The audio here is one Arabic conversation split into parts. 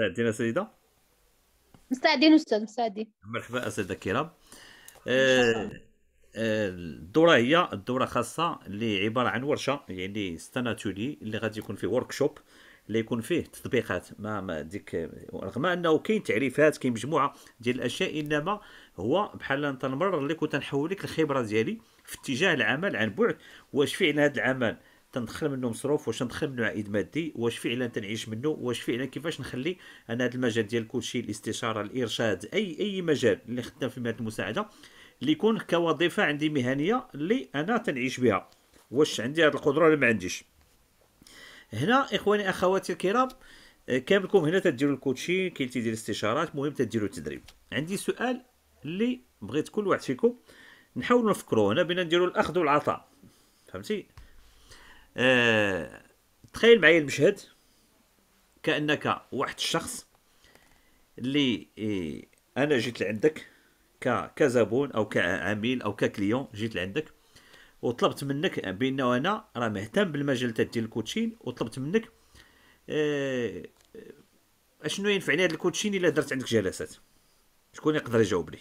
مستعدين السيدة مستعدين استاذ مستعدين مرحبا اساتذه آه، الكرام آه، الدوره هي الدوره خاصه اللي عباره عن ورشه يعني ستاناتولي اللي غادي يكون فيه وركشوب اللي يكون فيه تطبيقات ما, ما ديك رغم انه كاين تعريفات كاين مجموعه ديال الاشياء انما هو بحال تنمرر لك وتنحول لك الخبره ديالي في اتجاه العمل عن بعد واش فعلا هذا العمل تندخل منه مصروف واش ندخل منه عائد مادي واش فعلا تنعيش منه واش فعلا كيفاش نخلي انا هذا المجال ديال شيء الاستشاره الارشاد اي اي مجال اللي خدام في مهنه المساعده اللي يكون كوظيفه عندي مهنيه اللي انا تنعيش بها واش عندي هذه القدره ولا ما عنديش هنا اخواني اخواتي الكرام آه، كاملكم هنا تديروا الكوتشي كاين تيدير الاستشارات مهم تديروا التدريب عندي سؤال اللي بغيت كل واحد فيكم نحاولوا نفكروا هنا بين نديروا الاخذ والعطاء فهمتي آه تخيل معايا المشهد كانك واحد الشخص اللي إيه انا جيت لعندك ك كزبون او كعميل او ككليون جيت لعندك وطلبت منك بانه انا راه مهتم بالمجال تاع ديال الكوتشين وطلبت منك آه، اشنو ينفعني هذا الكوتشين الا درت عندك جلسات شكون يقدر يجاوبني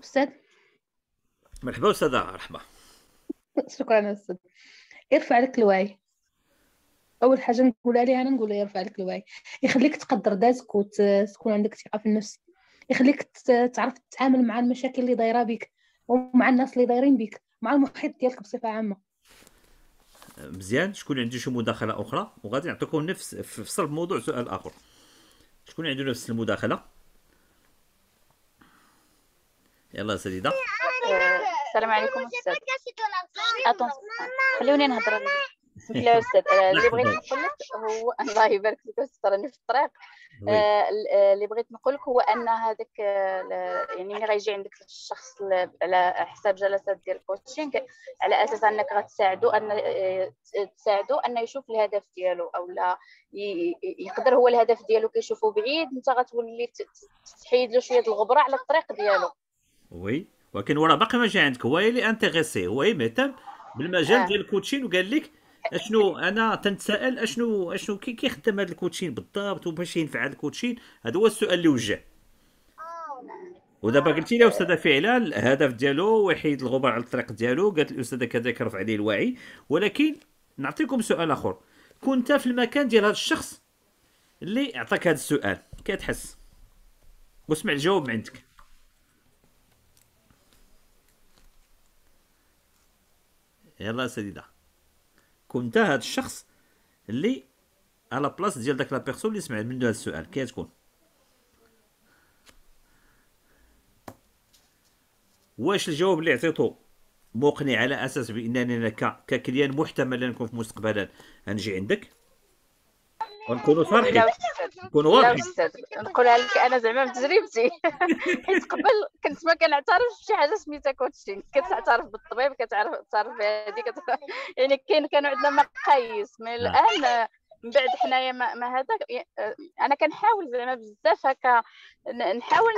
استاذ مرحبا استاذه رحمه شكرا استاذ يرفع لك الوعي اول حاجه نقولها ليها انا نقولها يرفع لك الوعي يخليك تقدر ذاتك وتكون عندك ثقه في النفس يخليك تعرف تتعامل مع المشاكل اللي دايره بك ومع الناس اللي دايرين بك مع المحيط ديالك بصفه عامه مزيان شكون عندي شي مداخله اخرى وغادي نعطيكم نفس في صلب موضوع سؤال اخر شكون عنده نفس المداخله يلا سديده السلام عليكم استاذ خلوني نهضر بسم الله استاذ آه، اللي بغيت نقول لك هو الله يبارك فيك استاذ راني في الطريق آه، آه، اللي بغيت نقول لك هو ان هذاك يعني ملي غيجي عندك الشخص على حساب جلسات ديال الكوتشينغ على اساس انك غتساعدو ان تساعدو انه يشوف الهدف ديالو او لا يقدر هو الهدف ديالو كيشوفو بعيد انت غتولي تحيد له شويه الغبره على الطريق ديالو وي ولكن وراه باقي ماشي عندك هو اللي انتيغيسي هو مهتم بالمجال آه. ديال الكوتشين وقال لك اشنو انا تنتسائل اشنو اشنو كي كيخدم هذا الكوتشين بالضبط وباش ينفع هذا الكوتشين هذا هو السؤال اللي وجه ودابا قلتي لي استاذه فعلا الهدف ديالو وحيد الغبار على الطريق ديالو قالت الاستاذه كذلك رفع عليه الوعي ولكن نعطيكم سؤال اخر كنت في المكان ديال هذا الشخص اللي عطاك هذا السؤال كتحس واسمع الجواب عندك يلا سيدي كون انت هذا الشخص اللي على بلاص ديال داك لا بيرسون اللي سمعت منه هذا السؤال كي تكون واش الجواب اللي عطيتو مقنع على اساس بانني انا ككليان محتمل نكون في مستقبلا نجي عندك نكونوا صريحين نكونوا واضحين نقولها لك انا زعما بتجربتي حيت قبل كنت ما كنعترفش بشي حاجه سميتها كوتشين كتعترف بالطبيب كتعرف تعرف هذه يعني كاين كانوا عندنا مقاييس من نعم. الان من بعد حنايا ما, ما هذا انا كنحاول زعما بزاف هكا نحاول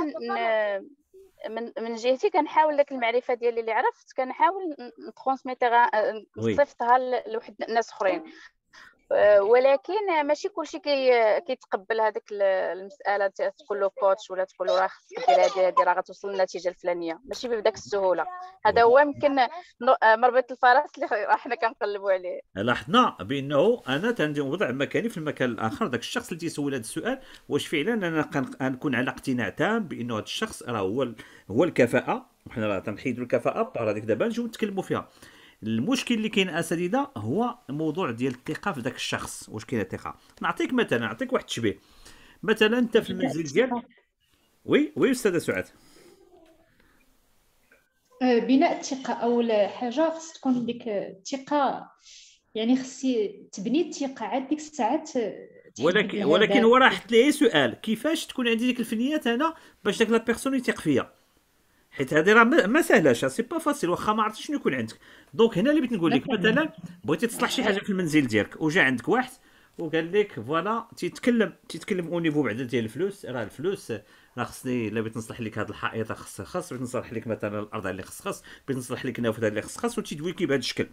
من من جهتي كنحاول داك المعرفه ديالي اللي عرفت كنحاول نترونسميتيها نصيفطها لواحد الناس اخرين ولكن ماشي كلشي كي كيتقبل هذيك المساله تقول له كوتش ولا تقول له راه خصك دير هذه هذه راه غتوصل للنتيجه الفلانيه ماشي بداك السهوله هذا هو يمكن مربط الفرس اللي حنا كنقلبوا عليه لاحظنا بانه انا وضع مكاني في المكان الاخر ذاك الشخص اللي تيسول هذا السؤال واش فعلا انا كنكون على اقتناع تام بانه هذا الشخص راه هو هو الكفاءه وحنا راه تنحيدوا الكفاءه بطار هذيك دابا نجيو نتكلموا فيها المشكل اللي كاين اساتذه هو موضوع ديال الثقه في ذاك الشخص واش كاين الثقه نعطيك مثلا نعطيك واحد التشبيه مثلا انت في المنزل ديالك وي وي استاذه سعاد أه، بناء الثقه اول حاجه خص تكون ديك الثقه يعني خصي تبني الثقه عاد ديك الساعات ولكن ولكن هو راه حط ليه سؤال كيفاش تكون عندي ديك الفنيات انا باش داك لا بيرسون يثق فيا حيت هذه راه ما سهلاش سي با فاسيل واخا ما عرفتش شنو يكون عندك دونك هنا اللي بغيت نقول لك مثلا بغيتي تصلح شي حاجه في المنزل ديالك وجا عندك واحد وقال لك فوالا تيتكلم تيتكلم او نيفو بعدا ديال الفلوس راه الفلوس راه خصني الا بغيت نصلح لك هذا الحائط خص خص بغيت نصلح لك مثلا الارض اللي خص خص بغيت نصلح لك النافذه اللي خص خص وتيدويك بهذا الشكل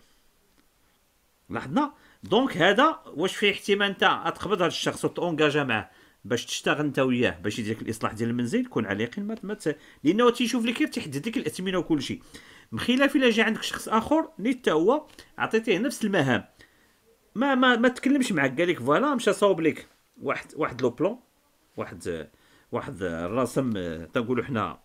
لاحظنا دونك هذا واش فيه احتمال انت تقبض هذا الشخص وتونجاجا معاه باش تشتغل انت وياه باش يدير الاصلاح ديال المنزل كون على يقين ما مت... لانه تيشوف لك تيحدد لك الاثمنه وكل شيء بخلاف الا جا عندك شخص اخر اللي حتى هو عطيتيه نفس المهام ما ما ما تكلمش معك قال لك فوالا مشى صاوب لك واحد واحد لو بلون واحد واحد الرسم تنقولوا حنا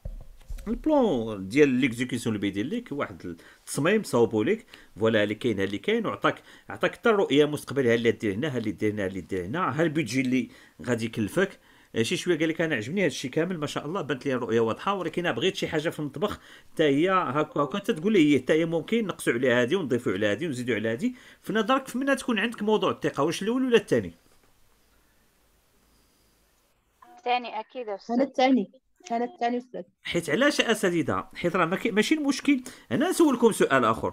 البلون ديال ليكزيكيسيون اللي بيدير لك واحد التصميم صاوبو لك فوالا اللي كاين اللي كاين وعطاك عطاك حتى الرؤيه المستقبليه اللي دير هنا اللي دير هنا اللي دير هنا ها البيدجي اللي غادي يكلفك آه، شي شويه قال لك انا عجبني هذا الشيء كامل ما شاء الله بانت لي الرؤيه واضحه ولكن بغيت شي حاجه في المطبخ حتى هي هكا هكا انت تقول لي حتى هي ممكن نقصوا عليها هذه ونضيفوا على هذه ونزيدوا على هذه في نظرك منها تكون عندك موضوع الثقه واش الاول ولا الثاني الثاني اكيد انا الثاني كانت ثاني استاذ حيت علاش اساتذه حيت راه ماشي المشكل انا نسولكم سؤال اخر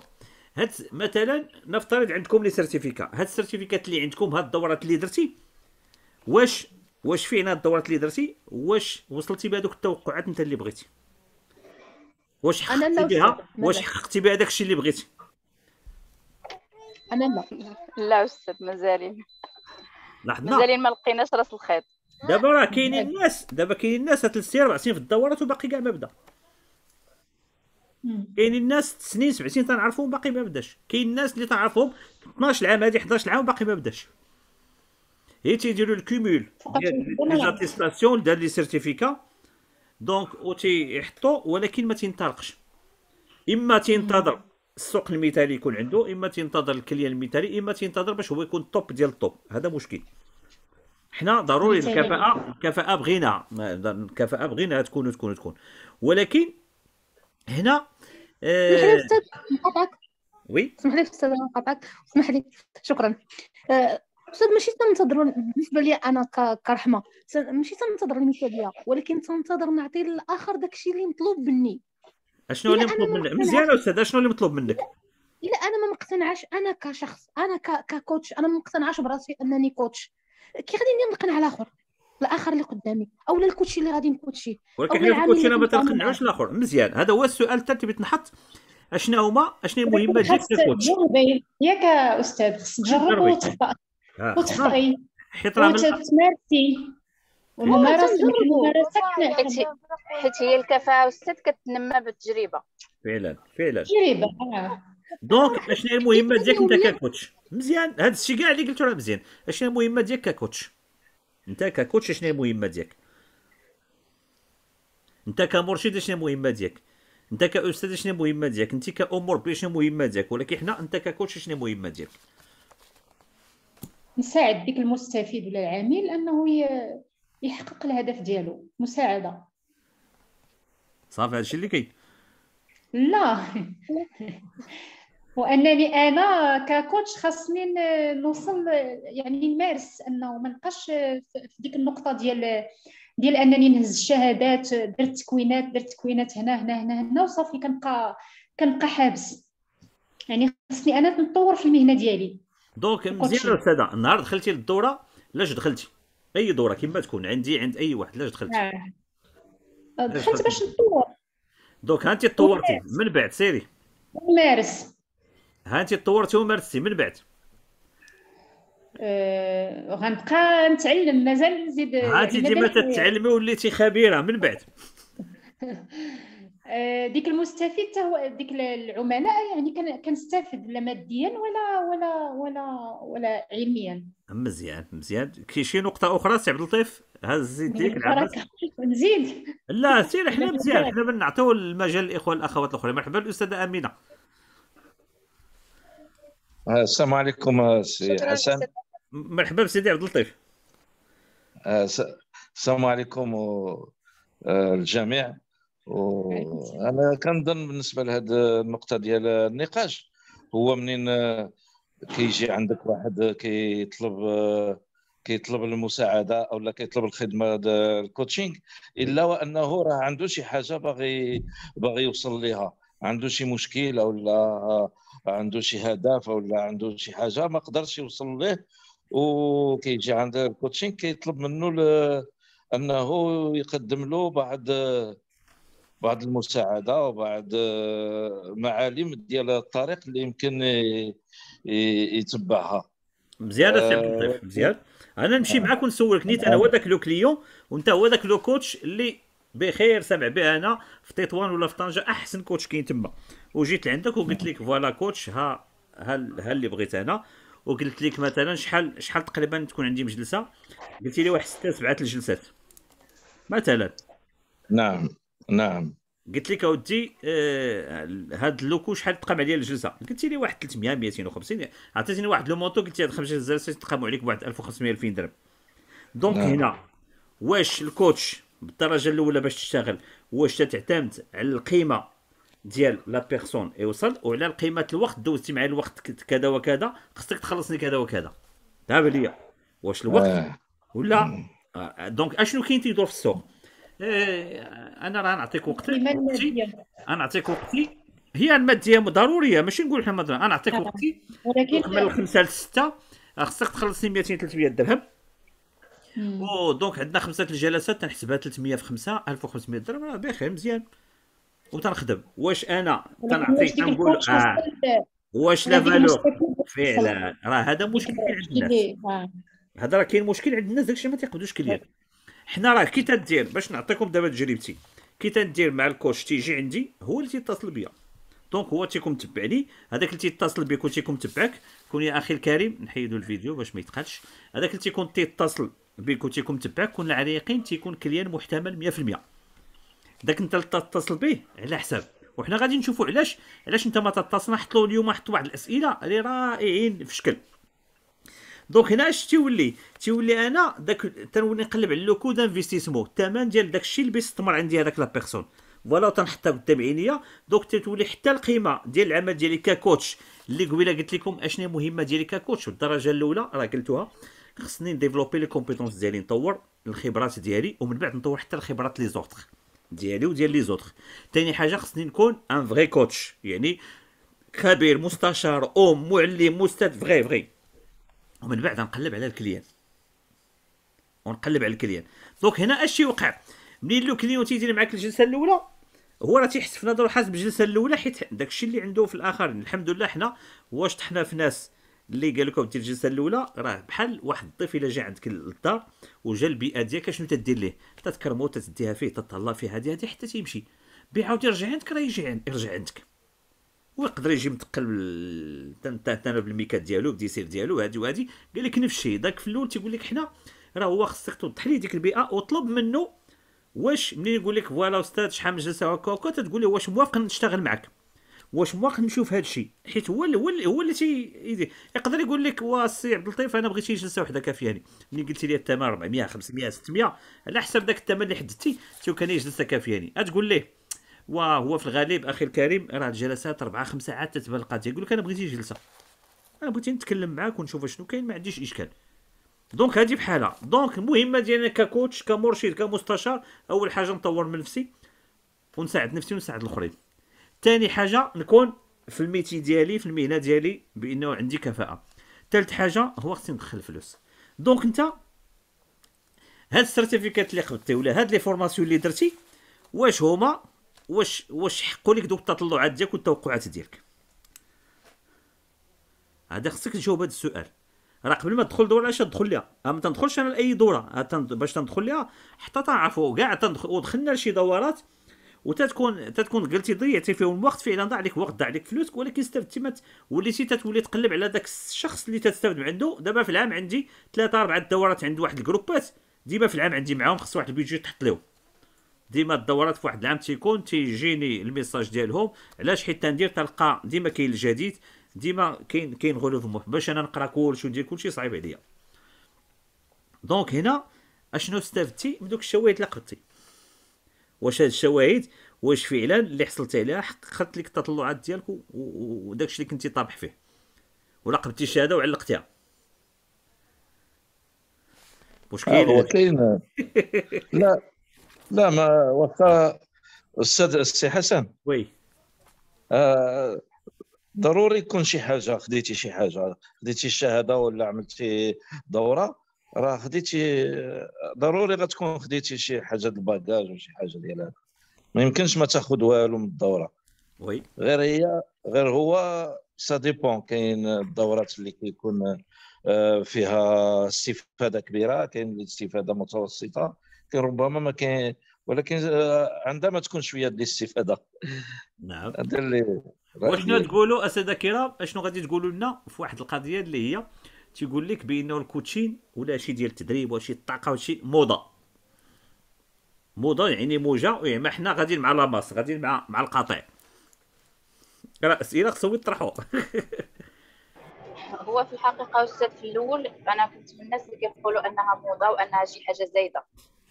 هاد مثلا نفترض عندكم لي سيرتيفيكا هاد السيرتيفيكات اللي عندكم هاد الدورات اللي درتي واش واش فينا الدورات اللي درتي واش وصلتي بهذوك التوقعات انت اللي بغيتي واش حققتي بها واش حققتي بها داكشي اللي بغيتي انا لا لا استاذ مازالين لاحظنا مازالين ما لقيناش راس الخيط دابا راه كاينين الناس دابا كاينين الناس ثلاث سنين اربع سنين في الدورات وباقي كاع ما بدا كاينين الناس ست سنين سبع سنين تنعرفهم باقي ما بداش كاين الناس اللي تنعرفهم 12 عام هادي 11 عام باقي ما بداش هي تيديروا الكومول ديال ليزاتيستاسيون دار لي سيرتيفيكا دونك او تيحطو ولكن ما تينطلقش اما تينتظر السوق المثالي يكون عنده اما تينتظر الكليان المثالي اما تينتظر باش هو يكون توب ديال التوب هذا مشكل حنا ضروري الكفاءه الكفاءه بغيناها الكفاءه بغيناها تكون تكون تكون ولكن هنا آه، وي سمح لي استاذ نقاطعك سمح لي شكرا آه، استاذ ماشي تنتظر بالنسبه لي انا كرحمه ماشي تنتظر المثاليه ولكن تنتظر نعطي للاخر داكشي اللي مطلوب مني اشنو اللي مطلوب منك مزيان استاذ اشنو اللي مطلوب منك الا انا ما مقتنعاش انا كشخص انا ككوتش انا ما مقتنعاش براسي انني كوتش كي ندير نقنع الاخر الاخر اللي قدامي او الكوتشي اللي غادي نكوتشيه ولكن حنا في الكوتشي ما تنقنعوش الاخر مزيان هذا هو السؤال الثالث اللي تنحط اشنا هما اشنا المهمات ديال الكوتش ياك استاذ خصك تجربي وتخطئ وتخطئي حيت راه تمارسي حيت حيت هي الكفاءه استاذ كتنمى بالتجربه فعلا فعلا تجربه آه. دونك اشنو هي المهمه ديالك انت ككوتش مزيان هذا الشيء كاع اللي قلتو راه مزيان اشنو المهمه ديالك ككوتش انت ككوتش اشنو المهمه ديالك انت كمرشد اشنو المهمه ديالك انت كاستاذ شنو المهمه ديالك انت كام مربي شنو المهمه ديالك ولكن حنا انت ككوتش شنو المهمه ديالك نساعد ديك المستفيد ولا العميل انه يحقق الهدف ديالو مساعده صافي هادشي اللي كاين لا وانني انا ككوتش خاصني نوصل يعني نمارس انه ما نبقاش في ديك النقطه ديال ديال انني نهز الشهادات درت تكوينات درت تكوينات هنا هنا هنا هنا وصافي كنبقى كنبقى حابس يعني خاصني انا نطور في المهنه ديالي دونك مزيان استاذه النهار دخلتي للدوره لاش دخلتي اي دوره كما تكون عندي عند اي واحد لاش دخلتي نعم. دخلت باش نطور دونك انت طورتي من بعد سيري نمارس هانتي طورتي ومارستي من بعد أه، غنبقى نتعلم مازال نزيد هانتي ديما تتعلمي وليتي خبيره من بعد أه، ديك المستفيد حتى هو ديك العملاء يعني كنستافد لا ماديا ولا ولا ولا ولا علميا مزيان مزيان كي شي نقطه اخرى سي عبد اللطيف هز يديك يعني نزيد لا سير حنا مزيان حنا بنعطيو المجال للاخوه والاخوات الاخرين مرحبا الاستاذه امينه السلام عليكم آه، سي حسن مرحبا بسيدي عبد اللطيف آه، السلام عليكم آه، الجميع وانا كنظن بالنسبه لهذه النقطه ديال النقاش هو منين كيجي عندك واحد كيطلب كيطلب المساعده او لا كيطلب الخدمه الكوتشينغ الا وانه راه عنده شي حاجه باغي باغي يوصل ليها عنده شي مشكل او لا عنده شي هدف ولا عنده شي حاجه ما قدرش يوصل ليه وكيجي عند الكوتشين كيطلب منه انه يقدم له بعض بعض المساعده وبعض آه، معالم ديال الطريق اللي يمكن يتبعها مزيان سي آه، عبد مزيان انا نمشي آه. معاك ونسولك نيت انا هو ذاك لو كليون وانت هو ذاك لو كوتش اللي بخير سمع بها انا في تطوان ولا في طنجه احسن كوتش كاين تما وجيت لعندك وقلت لك فوالا كوتش ها ها, ها اللي بغيت انا وقلت لك مثلا شحال شحال تقريبا تكون عندي مجلسه قلت لي واحد سته سبعه الجلسات مثلا نعم نعم قلت لك اودي آه هاد اللوكو شحال تقام عليا الجلسه قلت لي واحد 300 250 عطيتني واحد لو موطو قلت لي هاد خمس جلسات تقاموا عليك بواحد 1500 2000 درهم دونك نعم. هنا واش الكوتش بالدرجه الاولى باش تشتغل واش تعتمد على القيمه ديال لا بيرسون اي وصل وعلى قيمه الوقت دوزتي معايا الوقت كذا وكذا خصك تخلصني كذا وكذا دابا ليا واش الوقت آه. ولا آه، دونك اشنو كاين تيدور في السوق آه، انا راه نعطيك وقتي انا نعطيك وقتي هي الماديه ضروريه ماشي نقول حنا انا نعطيك وقتي ولكن من الخمسه لسته خصك تخلصني 200 300 درهم ودونك عندنا خمسه الجلسات تنحسبها 300 في 5 1500 درهم راه بخير مزيان وتنخدم واش انا تنعطي تنقول اه واش لا فالو فعلا راه هذا مشكل كاين عند الناس إيه، آه. هذا راه كاين مشكل عند الناس داكشي ما تيقدوش كلير حنا راه كي تدير باش نعطيكم دابا تجربتي كي تندير مع الكوتش تيجي عندي هو اللي تيتصل بيا دونك هو تيكون متبعني هذاك اللي تيتصل بك وتيكون متبعك كون يا اخي الكريم نحيدو الفيديو باش ما يتقالش هذاك اللي تيكون تيتصل ملي كنت تيكون متبع كون عريقين تيكون كليان محتمل 100% داك انت تتصل به على حساب وحنا غادي نشوفوا علاش علاش انت ما تتصلنا حط له اليوم حط واحد الاسئله اللي رائعين في شكل دونك هنا اش تيولي تيولي انا داك تنولي نقلب على لو كود دانفيستيسمون الثمن ديال داك الشيء اللي بيستثمر عندي هذاك لا بيرسون فوالا تنحطها قدام عينيا دونك تتولي حتى القيمه ديال العمل ديالي ككوتش اللي قبيله قلت لكم اشنو المهمه ديالي ككوتش الدرجه الاولى راه قلتوها خصني نديفلوبي لي كومبيتونس ديالي نطور الخبرات ديالي ومن بعد نطور حتى الخبرات لي زوطخ ديالي وديال لي زوطخ ثاني حاجه خصني نكون ان فغي كوتش يعني خبير مستشار ام معلم مستاذ فغي فغي ومن بعد نقلب على الكليان ونقلب على الكليان دونك هنا اش يوقع ملي لو كليون تيدير معاك الجلسه الاولى هو راه تيحس في نظره حاس بالجلسه الاولى حيت داكشي اللي عنده في الاخرين الحمد لله حنا واش طحنا في ناس اللي قال لكم دير الجلسه الاولى راه بحال واحد الضيف الا جا عندك للدار وجا البيئه ديالك شنو تدير ليه تتكرمو تديها فيه تتهلا فيه هادي هادي حتى تيمشي بي عاود يرجع عندك راه يجي عندك يرجع عندك ويقدر يجي متقل تنتهتنا بالميكات ديالو بالديسير ديالو هادي وهادي قال لك نفس الشيء داك في الاول تيقول لك حنا راه هو خصك توضح ليه ديك البيئه وطلب منه واش ملي يقول لك فوالا استاذ شحال من جلسه هكا هكا تتقول له واش موافق نشتغل معك واش موافق نشوف هذا الشيء حيت هو هو هو اللي تي يقدر يقول لك واسي عبد اللطيف انا بغيت جلسه وحده كافياني ملي قلت لي الثمن 400 500 600 على حسب ذاك الثمن اللي حددتي تو كان جلسه كافياني تقول ليه وهو في الغالب اخي الكريم راه الجلسات اربعه 5 ساعات تتبان القضيه يقول لك انا بغيت جلسه انا بغيت نتكلم معاك ونشوف شنو كاين ما عنديش اشكال دونك هذه بحالها دونك المهمه ديالنا ككوتش كمرشد كمستشار اول حاجه نطور من نفسي ونساعد نفسي ونساعد الاخرين ثاني حاجه نكون في الميتي ديالي في المهنه ديالي بانه عندي كفاءه ثالث حاجه هو خصني ندخل فلوس دونك انت هاد السيرتيفيكات اللي قبضتي ولا هاد لي فورماسيون اللي درتي واش هما واش واش حقوا لك دوك التطلعات ديالك والتوقعات ديالك هذا خصك تجاوب هذا السؤال راه قبل ما تدخل دوره علاش تدخل ليها ما تندخلش انا لاي دوره باش تندخل ليها حتى تعرفوا كاع تندخل ودخلنا لشي دورات وتتكون تتكون قلتي ضيعتي فيهم الوقت فعلا ضاع عليك وقت ضاع عليك فلوسك ولكن استفدتي ما وليتي تتولي تقلب على ذاك الشخص اللي تستافد من عنده دابا في العام عندي ثلاثه اربعه دورات عند واحد الجروبات ديما في العام عندي معاهم خص واحد البيجي تحط لهم ديما الدورات في واحد العام تيكون تيجيني الميساج ديالهم علاش حيت تندير تلقى ديما كاين الجديد ديما كاين كاين غلو في باش انا نقرا كلشي وندير كلشي صعيب عليا دونك هنا اشنو استفدتي من دوك الشوايط اللي قرتي واش هاد الشواهد واش فعلا اللي حصلتي عليها حققت لك التطلعات ديالك وداكشي اللي كنتي طابح فيه ولا وراقبتي الشهاده وعلقتيها واش كاين آه، هو كاين لا لا ما واخا استاذ السي حسن وي آه ضروري يكون شي حاجه خديتي شي حاجه خديتي الشهاده ولا عملتي دوره راه خديتي ضروري غتكون خديتي شي حاجه د الباكاج وشي حاجه ديال هذا ما يمكنش ما تاخذ والو من الدوره وي غير هي غير هو سا ديبون كاين الدورات اللي كيكون آه، فيها استفاده كبيره كاين الاستفاده متوسطه كاين ربما ما كاين ولكن آه، عندما تكون شويه ديال الاستفاده نعم هذا اللي وشنو تقولوا اساتذه كرام اشنو غادي تقولوا لنا في واحد القضيه اللي هي تيقول لك بانه الكوتشين ولا شي ديال التدريب ولا شي الطاقه ولا شي موضه موضه يعني موجه يعني ما حنا غاديين مع لاماس غاديين مع مع القطيع راه اسئله خصهم يطرحوا هو في الحقيقه استاذ في الاول انا كنت من الناس اللي كيقولوا انها موضه وانها شي حاجه زايده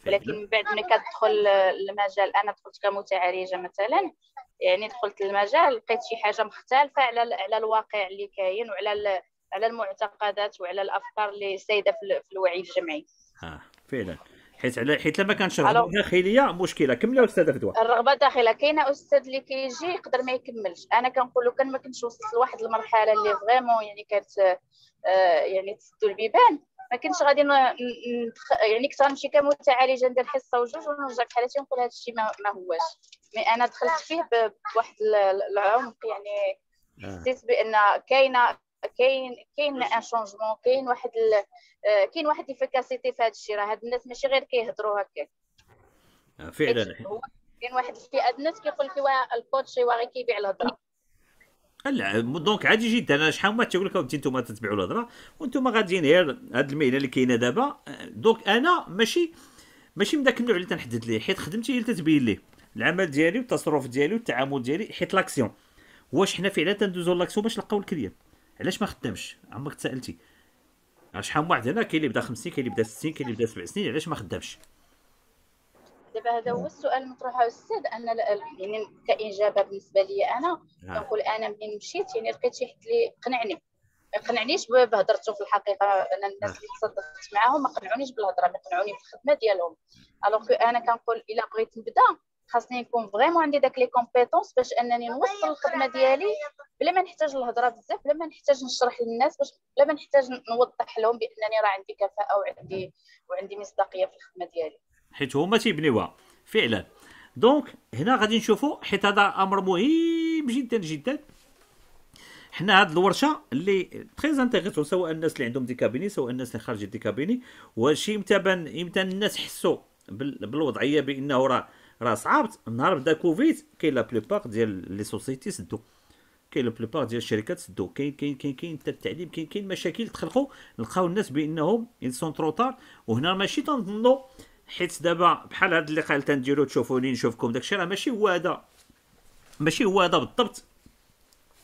ولكن من بعد ملي كتدخل المجال انا دخلت كمتعالجه مثلا يعني دخلت المجال لقيت شي حاجه مختلفه على على الواقع اللي كاين وعلى على المعتقدات وعلى الافكار اللي سايده في الوعي الجمعي اه فعلا حيت على حيت لما كانش الرغبه داخليه مشكله كمله استاذه فدوى الرغبه داخليه كاينه استاذ اللي كيجي يقدر ما يكملش انا كنقول له كان ما كنتش وصلت لواحد المرحله اللي فريمون يعني كانت آه يعني تسدوا البيبان ما كنتش غادي يعني كنت غنمشي كمتعالجه ندير حصه وجوج ونرجع كحالتي ونقول هذا الشيء ما... ما هواش مي انا دخلت فيه بواحد العمق يعني آه. حسيت بان كاينه كاين كاين ان شونجمون كاين واحد ال... آه، كاين واحد الفكاسيتي في هذا الشيء راه هاد الناس ماشي غير كيهضروا هكاك آه، فعلا كاين واحد الفئه الناس كيقول لك الكوتش هو غير كيبيع الهضره لا دونك عادي جدا انا شحال ما تيقول لك انت نتوما تتبعوا الهضره وانتم غاديين غير هاد المهنه اللي كاينه دابا آه، دونك انا ماشي ماشي من ذاك النوع اللي تنحدد ليه حيت خدمتي هي اللي تتبين ليه العمل ديالي والتصرف ديالي والتعامل ديالي حيت لاكسيون واش حنا فعلا تندوزو لاكسيون باش نلقاو الكليان علاش ما خدامش عمرك تسالتي شحال من واحد هنا كاين اللي بدا 50 كاين اللي بدا 60 كاين اللي بدا 7 سنين علاش ما خدامش دابا هذا هو السؤال المطروح على الاستاذ ان يعني كاجابه بالنسبه لي انا كنقول نعم. انا منين مشيت يعني لقيت شي حد اللي قنعني ما قنعنيش بهضرته في الحقيقه انا الناس اللي تصدقت معاهم ما قنعونيش بالهضره ما قنعوني بالخدمه ديالهم الوغ انا كنقول الا بغيت نبدا خاصني نكون فريمون عندي داك لي كومبيتونس باش انني طيب، نوصل طيب، الخدمه طيب، ديالي بلا ما نحتاج الهضره بزاف بلا ما نحتاج نشرح للناس باش بلا ما نحتاج نوضح لهم بانني راه عندي كفاءه وعندي وعندي مصداقيه في الخدمه ديالي حيت هما تيبنيوها فعلا دونك هنا غادي نشوفوا حيت هذا امر مهم جدا جدا حنا هاد الورشه اللي تري انتريسون سواء الناس اللي عندهم ديكابيني سواء الناس اللي خارج ديكابيني كابيني واش امتى امتى الناس حسوا بالوضعيه بانه راه راه صعاب نهار بدا كوفيد كاين لا بلوبار ديال لي سوسيتي سدو كاين لا بلوبار ديال الشركات سدو كاين كاين كاين كاين حتى التعليم كاين كاين مشاكل تخلقوا لقاو الناس بانهم ترو تروطار وهنا ماشي تنظنوا حيت دابا بحال هاد اللقاء اللي تنديرو تشوفوني نشوفكم داكشي راه ماشي هو هذا ماشي هو هذا بالضبط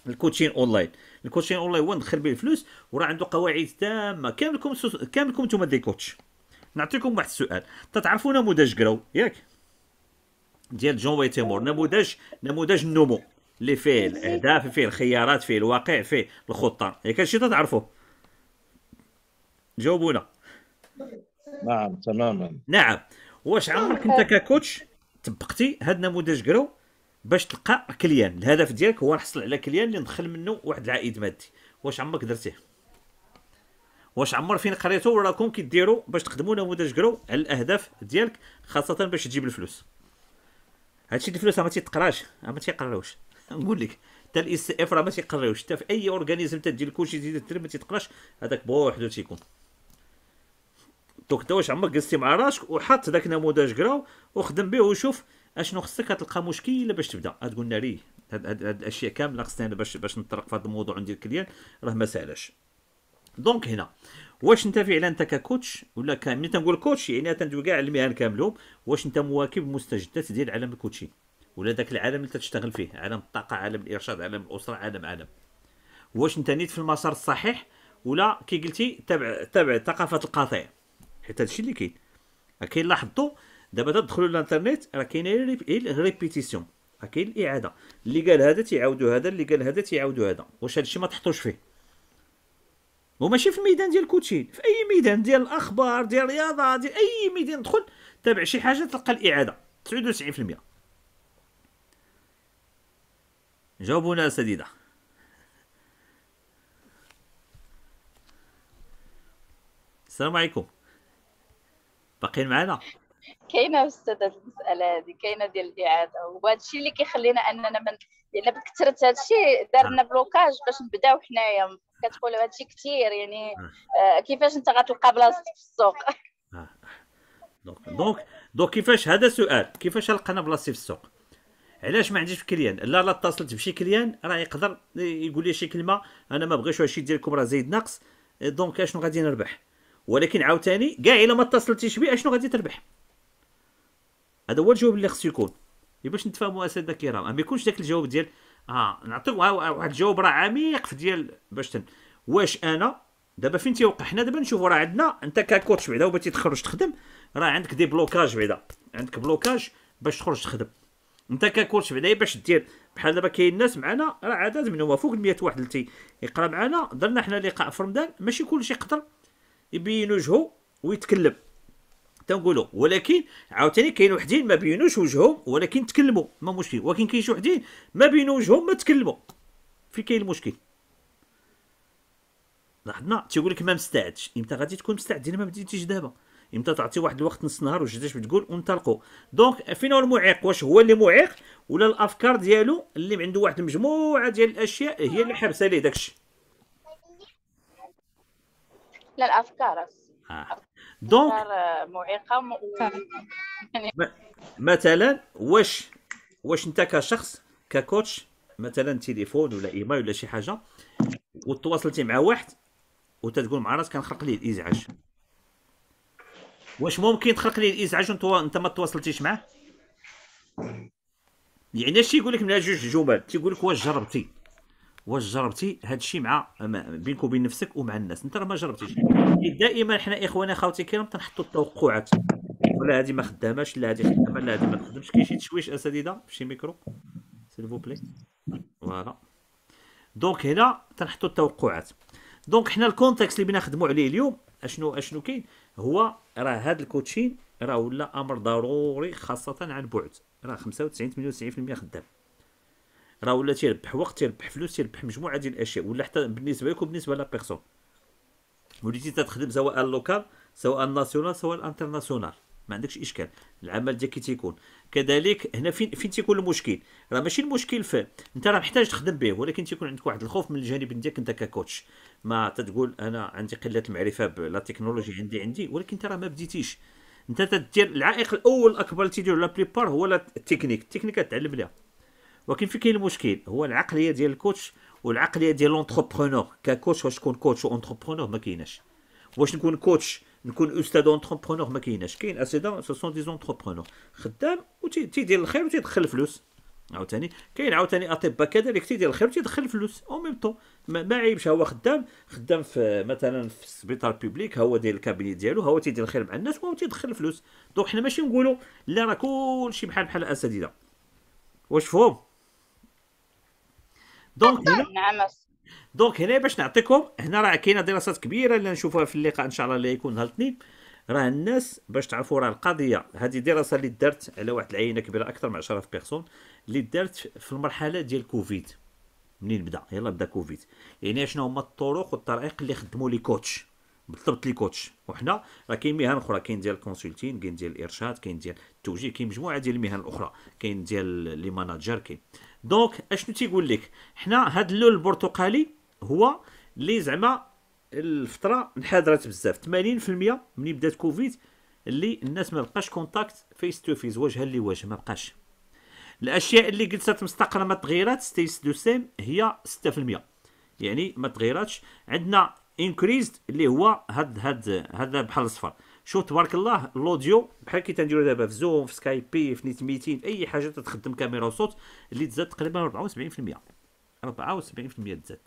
الكوتشين اونلاين الكوتشين اونلاين هو ندخل به الفلوس وراه عنده قواعد تامه كاملكم سوس... كاملكم نتوما دي كوتش نعطيكم واحد السؤال تتعرفوا نموذج كراو ياك ديال جون ويتيمور نموذج نموذج النمو اللي فيه الاهداف فيه الخيارات فيه الواقع فيه الخطه هي إيه، كان شي تعرفوه جاوبونا نعم تماما نعم واش عمرك انت آه. ككوتش طبقتي هذا النموذج كرو باش تلقى كليان الهدف ديالك هو نحصل على كليان اللي ندخل منه واحد العائد مادي واش عمرك درتيه واش عمر فين قريتو وراكم كديروا باش تخدموا نموذج كرو على الاهداف ديالك خاصه باش تجيب الفلوس هادشي الفلوس راه ما تيتقراش راه ما تيقراوش نقول لك حتى الاس اف e راه ما تيقراوش حتى في اي اورغانيزم تدير كلشي تزيد الدرب ما تيتقراش هذاك بوحدو تيكون دوك انت واش عمرك جلستي مع راسك وحط داك نموذج كراو وخدم به وشوف اشنو خصك تلقى مشكله باش تبدا غتقول ناري هاد, هاد, هاد الاشياء كامله خصني انا باش باش نطرق في هذا الموضوع عندي كليان راه ما سالاش دونك هنا واش انت فعلا انت ككوتش ولا ك ملي تنقول كوتش يعني تندوي كاع المهن كاملهم واش انت مواكب مستجدات ديال عالم الكوتشي ولا ذاك العالم اللي تشتغل فيه عالم الطاقه عالم الارشاد عالم الاسره عالم عالم واش انت نيت في المسار الصحيح ولا كي قلتي تابع تابع ثقافه القطيع حيت هادشي اللي كاين كاين لاحظتوا دابا تدخلوا للانترنيت راه كاين ريبيتيسيون راه كاين الاعاده اللي قال هذا تيعاودوا هذا اللي قال هذا تيعاودوا هذا واش هادشي ما تحطوش فيه وماشي في الميدان ديال كوتشين في اي ميدان ديال الاخبار ديال الرياضه ديال اي ميدان تدخل تابع شي حاجه تلقى الاعاده 99% جاوبونا سديده السلام عليكم باقيين معنا كاينه استاذه المساله هذه كاينه ديال الاعاده وهذا الشيء اللي كيخلينا اننا من لان بكثره هذا الشيء دار لنا نعم. بلوكاج باش نبداو حنايا كتقول هذا الشيء كثير يعني نعم. آه، كيفاش انت غتلقى بلاصتك في السوق نعم. دونك دونك دونك كيفاش هذا سؤال كيفاش لقينا بلاصتي في السوق علاش ما عنديش كليان لا لا اتصلت بشي كليان راه يقدر يقول لي شي كلمه انا ما بغيتش هادشي ديالكم راه زايد ناقص دونك اشنو غادي نربح ولكن عاوتاني كاع الا ما اتصلتيش به اشنو غادي تربح هذا هو الجواب اللي خصو يكون إيه، باش نتفاهموا اساتذه الكرام ما يكونش ذاك الجواب ديال اه نعطيك واحد الجواب راه عميق في ديال باش تن واش انا دابا فين تيوقع حنا دابا نشوفوا راه عندنا انت ككوتش بعدا وبغيتي تخرج تخدم راه عندك دي بلوكاج بعدا عندك بلوكاج باش تخرج تخدم انت ككوتش بعدا باش دير بحال دابا كاين الناس معنا راه عدد منهم فوق ال 100 واحد اللي يقرا معنا درنا حنا لقاء في رمضان ماشي كلشي يقدر يبين وجهه ويتكلم حتى نقولوا ولكن عاوتاني كاين وحدين ما بينوش وجههم ولكن تكلموا ما مشكل ولكن كاين شي وحدين ما بينوا وجههم ما تكلموا فين كاين المشكل لاحظنا تيقول لك ما مستعدش امتى غادي تكون مستعد ما بديتيش دابا امتى تعطي واحد الوقت نص نهار وجداش بتقول وانطلقوا دونك فين هو المعيق واش هو اللي معيق ولا الافكار ديالو اللي عنده واحد المجموعه ديال الاشياء هي اللي حابسه ليه داكشي لا الافكار آه. دونك معيقه م... مثلا واش واش انت كشخص ككوتش مثلا تليفون ولا ايميل ولا شي حاجه وتواصلتي مع واحد وتتقول مع راسك كنخلق ليه الازعاج واش ممكن تخلق ليه الازعاج وانت انت ما تواصلتيش معاه يعني اش تيقول لك من جوج جمل تيقول لك واش جربتي واش جربتي هذا الشيء مع بينك وبين نفسك ومع الناس انت راه ما جربتيش دائما حنا اخواني اخواتي الكرام تنحطوا التوقعات ولا هذه ما خداماش لا هذه خدامه لا هذه ما تخدمش كاين شي تشويش اساتذه في شي ميكرو سيل فو بلي فوالا دونك هنا تنحطوا التوقعات دونك حنا الكونتكست اللي بنا نخدموا عليه اليوم اشنو اشنو كاين هو راه هذا الكوتشين راه ولا امر ضروري خاصه عن بعد راه 95 98% خدام راه ولا تيربح وقت تيربح فلوس تيربح مجموعه ديال الاشياء ولا حتى بالنسبه لك وبالنسبه لا بيرسون وليتي تخدم سواء اللوكال سواء الناسيونال سواء الانترناسيونال ما عندكش اشكال العمل ديالك تيكون كذلك هنا فين فين تيكون المشكل راه ماشي المشكل في انت راه محتاج تخدم به ولكن تيكون عندك واحد الخوف من الجانب ديالك انت ككوتش ما تتقول انا عندي قله المعرفه بلا تكنولوجي عندي عندي ولكن انت راه ما بديتيش انت تدير العائق الاول الاكبر اللي تيديروا لا بليبار هو التكنيك التكنيك تعلم ليها ولكن فين كاين المشكل هو العقليه ديال الكوتش والعقليه ديال لونتربرونور ككوتش واش تكون كوتش اونتربرونور ما كايناش واش نكون كوتش نكون استاذ اونتربرونور ما كايناش كاين اسيدا سو سون دي اونتربرونور خدام وتيدير الخير وتيدخل الفلوس عاوتاني كاين عاوتاني اطباء كذلك تيدير الخير وتيدخل الفلوس او ميم طو ما عيبش هو خدام خدام في مثلا في السبيطار بوبليك هو داير الكابيني ديالو هو تيدير الخير مع الناس وهو تيدخل الفلوس دونك حنا ماشي نقولوا لا راه كلشي بحال بحال الاساتذه واش فهم دونك هنا نعم دونك هنا باش نعطيكم هنا راه كاينه دراسات كبيره اللي نشوفوها في اللقاء ان شاء الله اللي يكون نهار الاثنين راه الناس باش تعرفوا راه القضيه هذه دراسه اللي دارت على واحد العينه كبيره اكثر من 10 بيرسون اللي دارت في المرحله ديال كوفيد منين بدا يلا بدا كوفيد يعني شنو هما الطرق والطرائق اللي خدموا لي كوتش بالضبط لي كوتش وحنا راه كاين مهن اخرى كاين ديال الكونسلتين كاين ديال الارشاد كاين ديال التوجيه كاين مجموعه ديال المهن الاخرى كاين ديال لي ماناجر كاين دونك اشنو تيقول لك حنا هاد اللون البرتقالي هو اللي زعما الفتره انحدرت بزاف 80% من بدات كوفيد اللي الناس ما بقاش كونتاكت فيس تو فيس وجها لوجه ما بقاش الاشياء اللي جلست مستقره ما تغيرات ستيس دو سيم هي 6% يعني ما تغيراتش عندنا انكريزد اللي هو هاد هاد هذا بحال الصفر شوف تبارك الله الاوديو بحال كي تنديرو دابا في زوم في سكايبي في نيت ميتين اي حاجه تتخدم كاميرا وصوت اللي تزاد تقريبا 74% 74% تزاد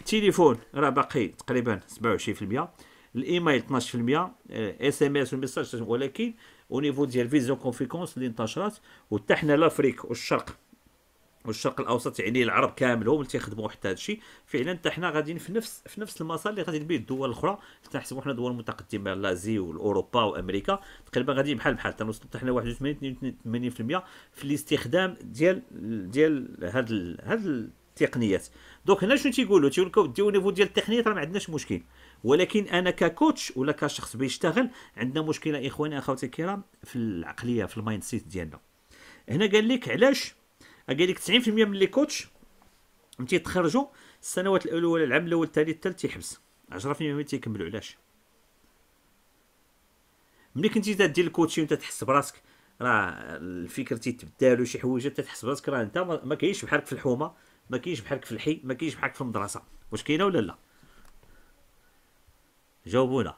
التليفون راه باقي تقريبا 27% الايميل 12% آه، اس ام اس والميساج ولكن او نيفو ديال فيزيو كونفيكونس اللي انتشرت وحتى حنا لافريك والشرق والشرق الاوسط يعني العرب كامل هما اللي تيخدموا حتى هذا الشيء فعلا حتى حنا غاديين في نفس في نفس المسار اللي غاديين به الدول الاخرى حتى نحسبوا حنا دول متقدمه لازي والاوروبا وامريكا تقريبا غاديين بحال بحال تنوصلوا حتى حنا 81 82% في الاستخدام ديال ديال هاد ال هاد التقنيات دونك هنا شنو تيقولوا تيقول لك ديو نيفو ديال التقنيات راه ما عندناش مشكل ولكن انا ككوتش ولا كشخص بيشتغل عندنا مشكله اخواني اخواتي الكرام في العقليه في المايند سيت ديالنا هنا قال لك علاش قال لك 90% من لي كوتش ملي تخرجوا السنوات الاولى العام الاول الثاني الثالث تيحبس 10% ما تيكملوا علاش ملي كنتي تدير الكوتشي وانت تحس براسك راه الفكر تيتبدل وشي حوايج تحس براسك راه انت ما كاينش بحالك في الحومه ما كاينش بحالك في الحي ما كاينش بحالك في المدرسه واش كاينه ولا لا جاوبونا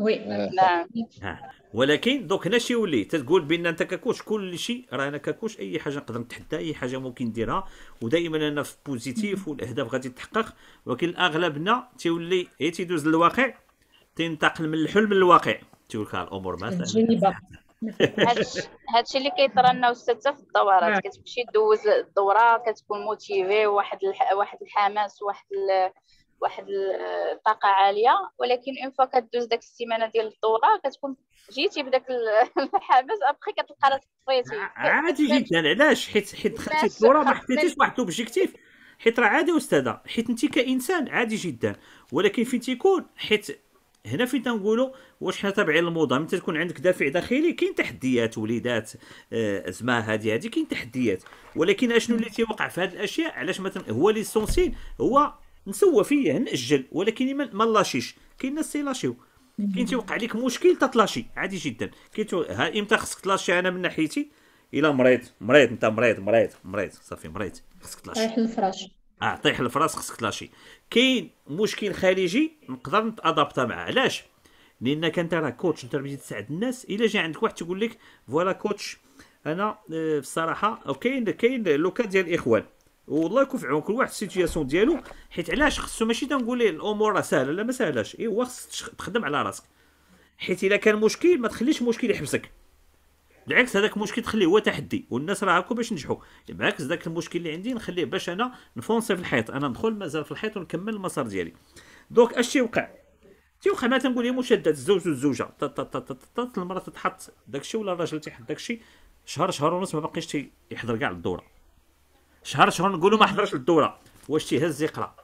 وي آه، ولكن دوك هنا شي يولي تتقول بان انت ككوش كل شيء راه انا ككوش اي حاجه نقدر نتحدى اي حاجه ممكن نديرها ودائما انا في بوزيتيف والاهداف غادي تتحقق ولكن اغلبنا تيولي اي تيدوز للواقع تنتقل من الحلم للواقع تيقول لك الامور مثلا هادشي اللي كيطرى لنا استاذ في الدورات نعم. كتمشي دوز الدوره كتكون موتيفي واحد واحد الحماس واحد واحد الطاقه عاليه ولكن اون فوا كدوز داك السيمانه ديال الدوره كتكون جيتي بداك الحماس ابخي كتلقى راسك طفيتي عادي جدا علاش حيت حيت دخلتي الدوره ما حطيتيش واحد لوبجيكتيف حيت راه عادي استاذه حيت انت كانسان عادي جدا ولكن فين تيكون حيت هنا فين تنقولوا واش حنا تابعين للموضه من تكون عندك دافع داخلي كاين تحديات وليدات آه زعما هذه هذه كاين تحديات ولكن اشنو اللي تيوقع في هذه الاشياء علاش مثلا هو ليسونسيل هو نسوى فيه ناجل ولكن ما نلاشيش كاين الناس تيلاشيو كاين تيوقع لك مشكل تتلاشي عادي جدا كاين ها امتى خصك تلاشي انا من ناحيتي الا مريض مريض انت مريض مريض مريض صافي مريض خصك تلاشي طيح الفراش اه طيح الفراش خصك تلاشي كاين مشكل خارجي نقدر نتادابتا معاه علاش لانك انت راه كوتش انت بغيتي تساعد الناس الا جا عندك واحد تيقول لك فوالا كوتش انا آه، بصراحه كاين كاين لوكا ديال الاخوان والله يكون في عون كل واحد السيتياسيون ديالو حيت علاش خصو ماشي تنقول ليه الامور راه سهله لا ما سهلاش اي هو خصك تخدم على راسك حيت الا كان مشكل ما تخليش مشكل يحبسك بالعكس هذاك المشكل تخليه هو تحدي والناس راه هكا باش نجحوا يعني بالعكس ذاك المشكل اللي عندي نخليه باش انا نفونسي في الحيط انا ندخل مازال في الحيط ونكمل المسار ديالي دونك اش تيوقع تيوقع ما تنقول لي إيه، مشدد الزوج والزوجه المراه تتحط داكشي ولا الراجل تيحط داكشي شهر شهر ونص ما باقيش تيحضر كاع الدوره شهر شهر نقولوا ما حضرش للدوره واش تيهز يقرا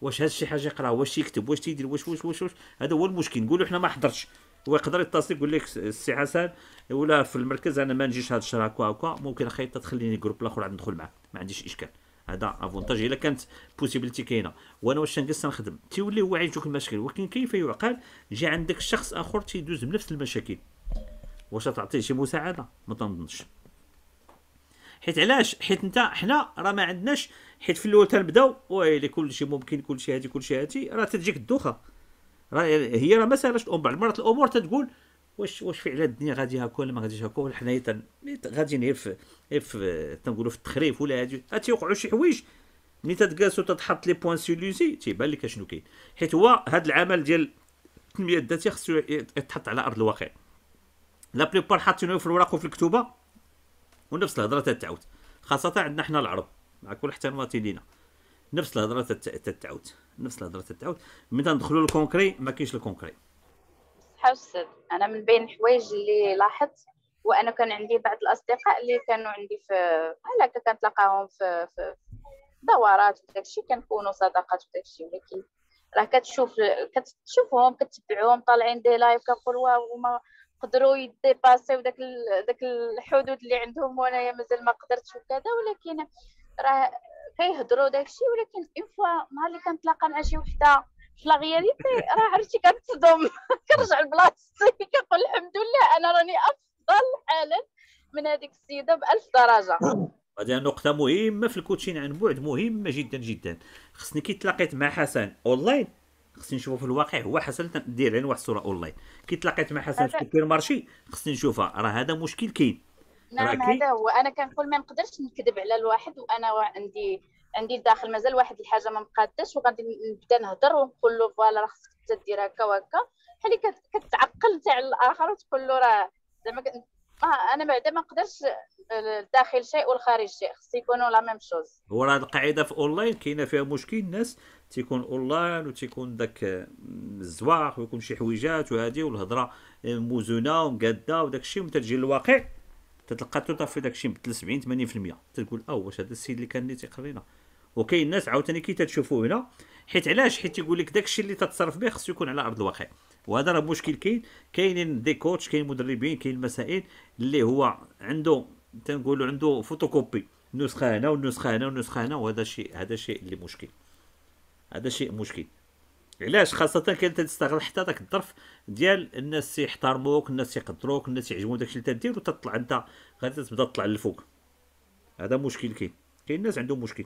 واش هز شي حاجه يقرا واش يكتب واش تيدير واش واش واش واش هذا هو المشكل نقولوا حنا ما حضرش هو يقدر يتصل يقول لك السي حسن ولا في المركز انا ما نجيش هذا الشهر هكا هكا ممكن اخي تخليني جروب الاخر عاد ندخل معاك ما عنديش اشكال هذا افونتاج الا كانت بوسيبيليتي كاينه وانا واش نجلس نخدم تيولي هو عايشك المشاكل ولكن كيف يعقل يجي عندك شخص اخر تيدوز بنفس المشاكل واش تعطيه شي مساعده ما تنظنش حيت علاش حيت انت حنا راه ما عندناش حيت في الاول تنبداو ويلي كلشي ممكن كلشي هادي كلشي هادي راه تجيك الدوخه راه هي راه ما سالاش الامور بعض المرات الامور تتقول واش واش فعلا الدنيا غادي هكا ولا ما غاديش هكا ولا حنايا غادي غير في في تنقولوا في التخريف ولا هادي تيوقعوا شي حوايج ملي تتقاس وتتحط لي بوان سيلوزي تيبان لك شنو كاين حيت هو هذا العمل ديال التنميه الذاتيه خصو يتحط على ارض الواقع لا بليبار حاطينه في الوراق وفي الكتوبه ونفس الهضره تتعاود خاصه عندنا حنا العرب مع كل احتراماتي لينا نفس الهضره تتعاود نفس الهضره تتعاود من تندخلوا للكونكري ما كاينش الكونكري صح استاذ انا من بين الحوايج اللي لاحظت وانا كان عندي بعض الاصدقاء اللي كانوا عندي في بحال هكا كنتلاقاهم في, في دورات الشيء كنكونوا صداقات الشيء ولكن راه كتشوف كتشوفهم كتبعهم طالعين دي لايف كنقول واو هما قدروا يديباسيو داك داك الحدود اللي عندهم وانايا مازال ما قدرتش وكذا ولكن راه كيهضروا داكشي ولكن اون فوا نهار اللي كنتلاقى مع شي وحده في لاغياليتي راه عرفتي كتصدم كنرجع لبلاصتي كنقول الحمد لله انا راني افضل حالا من هذيك السيده ب 1000 درجه هذه نقطه مهمه في الكوتشين عن بعد مهمه جدا جدا خصني كي تلاقيت مع حسن اونلاين خصني نشوفه في الواقع هو حسن دير دايرين واحد الصوره اونلاين كي تلاقيت مع حسن في السوبر مارشي خصني نشوفها راه هذا مشكل كاين نعم هذا هو انا كنقول ما نقدرش نكذب على الواحد وانا عندي عندي الداخل مازال واحد الحاجه ما مقاداش وغادي نبدا نهضر ونقول له فوالا راه خصك دير هكا وهكا بحال كتعقل تاع الاخر وتقول له راه زعما ما آه، انا بعدا ما نقدرش آه، الداخل شيء والخارج شيء خص يكونوا لا ميم شوز هو راه القاعده في اونلاين كاينه فيها مشكل الناس تيكون اونلاين وتيكون داك الزواق ويكون شي حويجات وهذه والهضره موزونه ومقاده وداك الشيء ومتى تجي للواقع تتلقى في داك الشيء مثل 70 80% تتقول اه واش هذا السيد اللي كان اللي تيقرينا وكاين الناس عاوتاني كي تتشوفوا هنا حيت علاش حيت يقول لك داك الشيء اللي تتصرف به خصو يكون على ارض الواقع وهذا راه مشكل كاين كاينين دي كوتش كاين مدربين كاين مسائل اللي هو عنده تنقولوا عنده فوتوكوبي نسخه هنا والنسخه هنا والنسخه هنا وهذا الشيء هذا الشيء اللي مشكل هذا شيء مشكل علاش خاصه كان تستغل حتى داك الظرف ديال الناس يحترموك الناس يقدروك الناس داك داكشي اللي تدير وتطلع انت غادي تبدا تطلع للفوق هذا مشكل كاين كاين الناس عندهم مشكل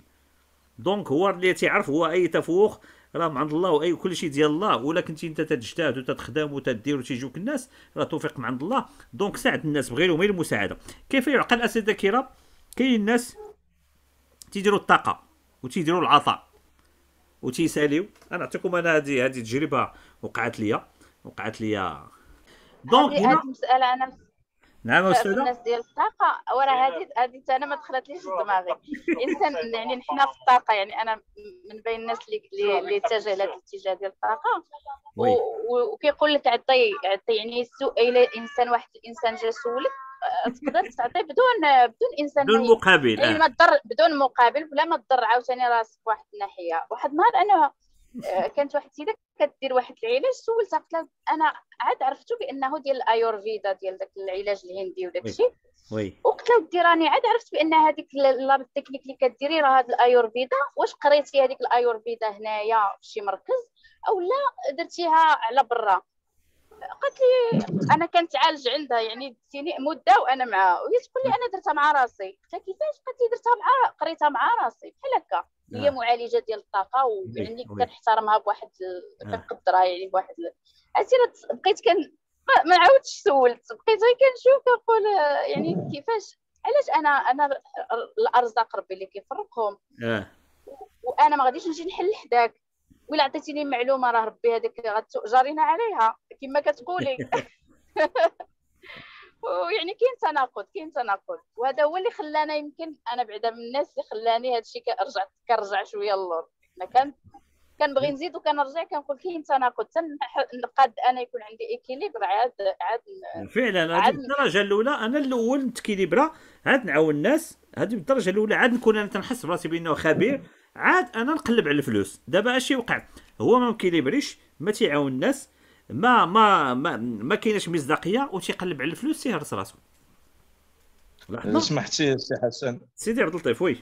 دونك هو اللي تيعرف هو اي تفوق راه من عند الله واي كل شيء ديال الله ولا كنتي انت تجتهد وتتخدم وتدير وتيجوك الناس راه توفيق من عند الله دونك ساعد الناس بغيرهم غير المساعده كيف يعقل اساتذه الكرام كاين الناس تيديروا الطاقه وتيديروا العطاء وتيساليو انا نعطيكم انا هذه هذه تجربه وقعت ليا وقعت ليا دونك هذه مساله انا نعم استاذه الناس ديال الطاقه ورا هذه هذه انا ما دخلتليش دماغي الانسان يعني نحن في الطاقه يعني انا من بين الناس اللي اللي اتجه لهذا الاتجاه ديال الطاقه وكيقول لك عطي عطي يعني السؤال الى انسان واحد الانسان جا سولك آه، تقدر تعطي بدون بدون انسان بدون مقابل يعني آه. ما تضر بدون مقابل بلا ما تضر عاوتاني راسك واحد الناحيه واحد النهار انا آه، كانت واحد السيده كدير واحد العلاج سولتها قلت لها انا عاد عرفتو بانه ديال الايورفيدا ديال داك العلاج الهندي وداك الشيء وي وقلت لها دي راني عاد عرفت بان هذيك لاب تكنيك اللي كديري راه هاد الايورفيدا واش قريتي هذيك الايورفيدا هنايا في شي مركز او لا درتيها على برا قالت لي انا كنتعالج عندها يعني ديتيني مده وانا معاها وهي تقول لي انا درتها مع راسي قلت لها كيفاش قالت لي درتها مع قريتها مع راسي بحال هكا هي آه. معالجه ديال الطاقه ويعني كنحترمها بواحد آه. كنقدرها يعني بواحد عرفتي بقيت كان ما عاودتش سولت بقيت غير كنشوف كنقول آه، يعني كيفاش علاش انا انا الارزاق ربي اللي كيفرقهم وانا ما غاديش نجي نحل حداك ولا عطيتيني معلومه راه ربي هذيك غتؤجرينا عليها كما كتقولي ويعني كاين تناقض كاين تناقض وهذا هو اللي خلانا يمكن انا بعدا من الناس اللي خلاني هذا الشيء كنرجع كنرجع شويه للور ما كان كنبغي نزيد وكنرجع كنقول كاين تناقض تنقاد انا يكون عندي ايكيليبر عاد عاد فعلا هذه الدرجه الاولى انا الاول متكيليبرا عاد نعاون الناس هذه الدرجه الاولى عاد نكون انا تنحس براسي بانه خبير عاد انا نقلب على الفلوس دابا اش يوقع هو ما مكيليبريش ما تيعاون الناس ما ما ما, ما كايناش مصداقيه وتيقلب على الفلوس تيهرس راسو لو سمحتي سي حسن سيدي عبد اللطيف وي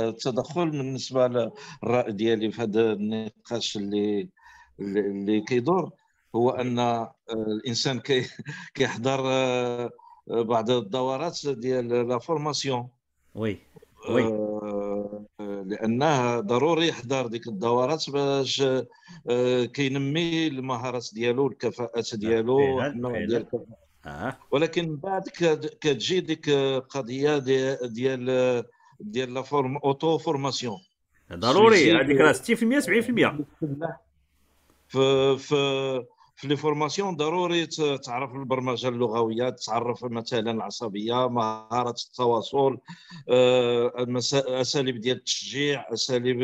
التدخل بالنسبه للراي ديالي في هذا النقاش اللي اللي كيدور هو ان آه، الانسان كيحضر آه، بعض الدورات ديال لا فورماسيون وي وي آه، لانه ضروري يحضر ديك الدورات باش آه، كينمي المهارات ديالو الكفاءات ديالو النوع آه. ولكن بعد كتجي ديك القضيه ديال ديال لا فورم اوتو فورماسيون ضروري هذيك راه 60% 70% في في في لي فورماسيون ضروري تعرف البرمجه اللغويه تعرف مثلا العصبيه مهاره التواصل آه، اساليب ديال التشجيع اساليب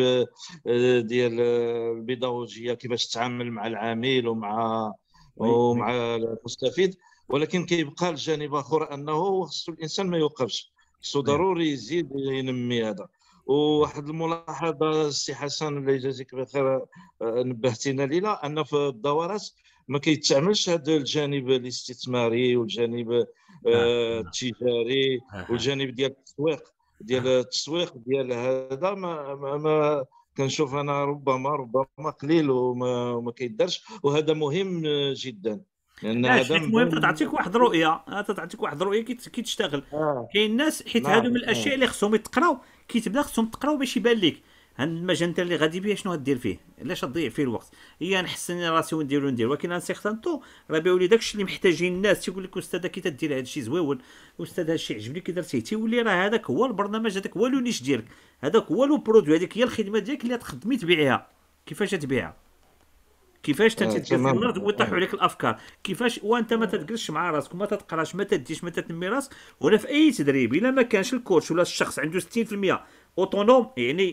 آه، ديال آه، البيداغوجيه كيفاش تتعامل مع العميل ومع ومع المستفيد ولكن كيبقى الجانب اخر انه خصو الانسان ما يوقفش خصو ضروري يزيد ينمي هذا وواحد الملاحظه السي حسن الله يجازيك بخير نبهتينا ليلى ان في الدورات ما كيتعملش هذا الجانب الاستثماري والجانب آه، التجاري اه، اه. والجانب ديال التسويق ديال التسويق ديال هذا ما, ما كنشوف انا ربما ربما قليل وما كيدارش وهذا مهم جدا لان هذا المهم تعطيك واحد الرؤيه تعطيك واحد الرؤيه كي تشتغل كاين ناس حيت نعم. هادو من الاشياء اللي خصهم يتقراو كيتبدا خصهم تقراو باش يبان لك هاد المجال انت اللي غادي بيه شنو غادير فيه علاش تضيع فيه الوقت هي نحسن راسي وندير وندير ولكن ان سيغتان طو راه بيولي داكشي اللي محتاجين الناس تيقول لك استاذ كي تدير هذا الشيء زويون استاذ هذا الشيء عجبني كي درتيه تيولي راه هذاك هو البرنامج هذاك هو لو نيش ديالك هذاك هو لو برودوي هذيك هي الخدمه ديالك اللي تخدمي تبيعيها كيفاش تبيعها كيفاش تجي في الارض ويطيحوا عليك الافكار كيفاش وانت ما تجلسش مع راسك وما تقراش ما تديش ما تنمي راسك ولا في اي تدريب الا ما كانش الكوتش ولا الشخص عنده 60% اوتونوم يعني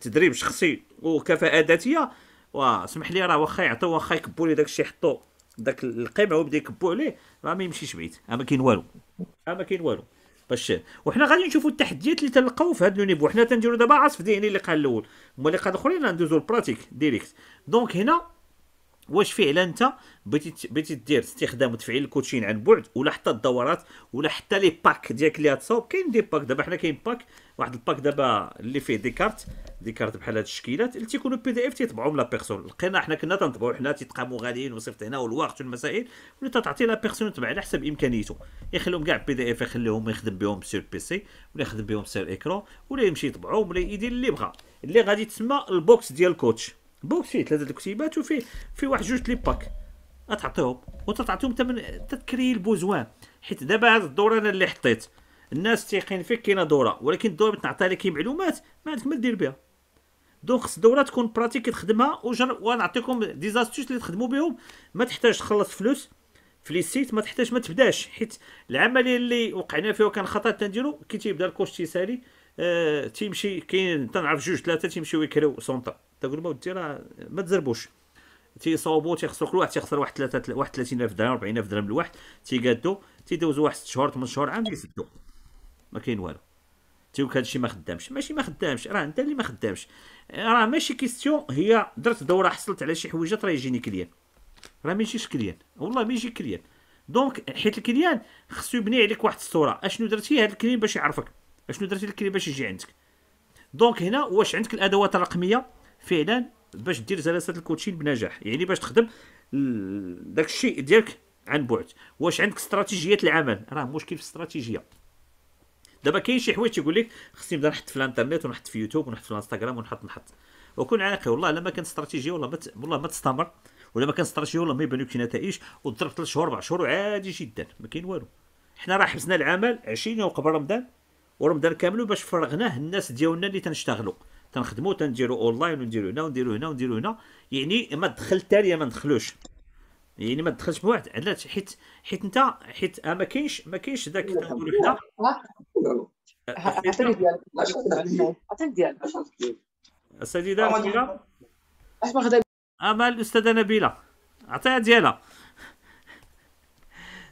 تدريب شخصي وكفاءه ذاتيه واسمح لي راه واخا يعطيو واخا يكبوا لي داكشي يحطوا داك القمع وبدا يكبوا عليه راه ما يمشيش بعيد ما كاين والو ما كاين والو باش وحنا غادي نشوفوا التحديات اللي تلقاو في هذا النيفو حنا تنديروا دابا عصف ذهني اللي قال الاول هما اللي قال الاخرين غندوزو البراتيك ديريكت دونك هنا واش فعلا انت بغيتي بغيتي دير استخدام وتفعيل الكوتشين عن بعد ولا حتى الدورات ولا حتى لي باك ديالك اللي غتصاوب كاين دي باك دابا حنا كاين باك واحد الباك دابا اللي فيه دي كارت دي كارت بحال هاد الشكيلات اللي تيكونوا بي دي اف تيطبعهم لا بيرسون لقينا حنا كنا تنطبعوا حنا تيتقاموا غاليين وصيفط هنا والوقت والمسائل ولا تعطي لا بيرسون تبع على حسب امكانيته يخليهم كاع بي دي اف يخليهم يخدم بهم سير بي سي ولا يخدم بهم سير ايكرون ولا يمشي يطبعهم ولا يدير اللي بغا اللي غادي تسمى البوكس ديال الكوتش بوكس فيه ثلاثه الكتيبات وفيه في واحد جوج لي باك تعطيهم وتعطيهم ثمن تكري البوزوان حيت دابا هذا الدور انا اللي حطيت الناس تيقين فيك كاينه دوره ولكن الدوره تنعطيها لك معلومات ما عندك ما دير بها دونك خص الدوره تكون براتيك تخدمها وجر ونعطيكم دي زاستوس اللي تخدموا بهم ما تحتاج تخلص فلوس في لي سيت ما تحتاج ما تبداش حيت العمليه اللي وقعنا فيها كان خطا تنديرو كي تيبدا الكوش تيسالي آه تيمشي كاين تنعرف جوج ثلاثه تيمشيو يكريو سونتر التجربه ودي راه ما تزربوش تيصاوبوا تيخسروا كل واحد تيخسر واحد 3 واحد 30000 درهم 40000 درهم الواحد تيقادو تيدوزوا واحد 6 شهور 8 شهور عام يسدو ما كاين والو تيوك هادشي ما خدامش ماشي ما خدامش راه انت اللي ما خدامش راه ماشي كيستيون هي درت دوره حصلت على شي حويجات راه يجيني كليان راه ما يجيش كليان والله ما يجي كليان دونك حيت الكليان خصو يبني عليك واحد الصوره اشنو درتي هاد الكليان باش يعرفك اشنو درتي الكليان باش يجي عندك دونك هنا واش عندك الادوات الرقميه فعلا باش دير جلسات الكوتشين بنجاح يعني باش تخدم داك الشيء ديالك عن بعد واش عندك استراتيجيات العمل راه مشكل في الاستراتيجيه دابا كاين شي حوايج تيقول لك خصني نبدا نحط في الانترنت ونحط في يوتيوب ونحط في الانستغرام ونحط نحط وكون عاقل والله الا ما كانت استراتيجيه والله ما ت... والله ما تستمر ولا ما كانت استراتيجيه والله ما لك شي نتائج وضرب ثلاث شهور اربع شهور عادي جدا ما كاين والو حنا راه حبسنا العمل 20 يوم قبل رمضان ورمضان كامل باش فرغناه الناس ديالنا اللي تنشتغلوا تنخدموا تنديروا اونلاين ونديروا هنا ونديروا هنا ونديروا هنا يعني ما دخل التاليه ما ندخلوش يعني ما دخلش بواحد علاش حيت حيت انت حيت آه، ما كاينش ما كاينش ذاك تنقولوا حنا عطيني ديالك عطيني ديالك السيده نبيله اش باغي الاستاذه نبيله عطيها ديالها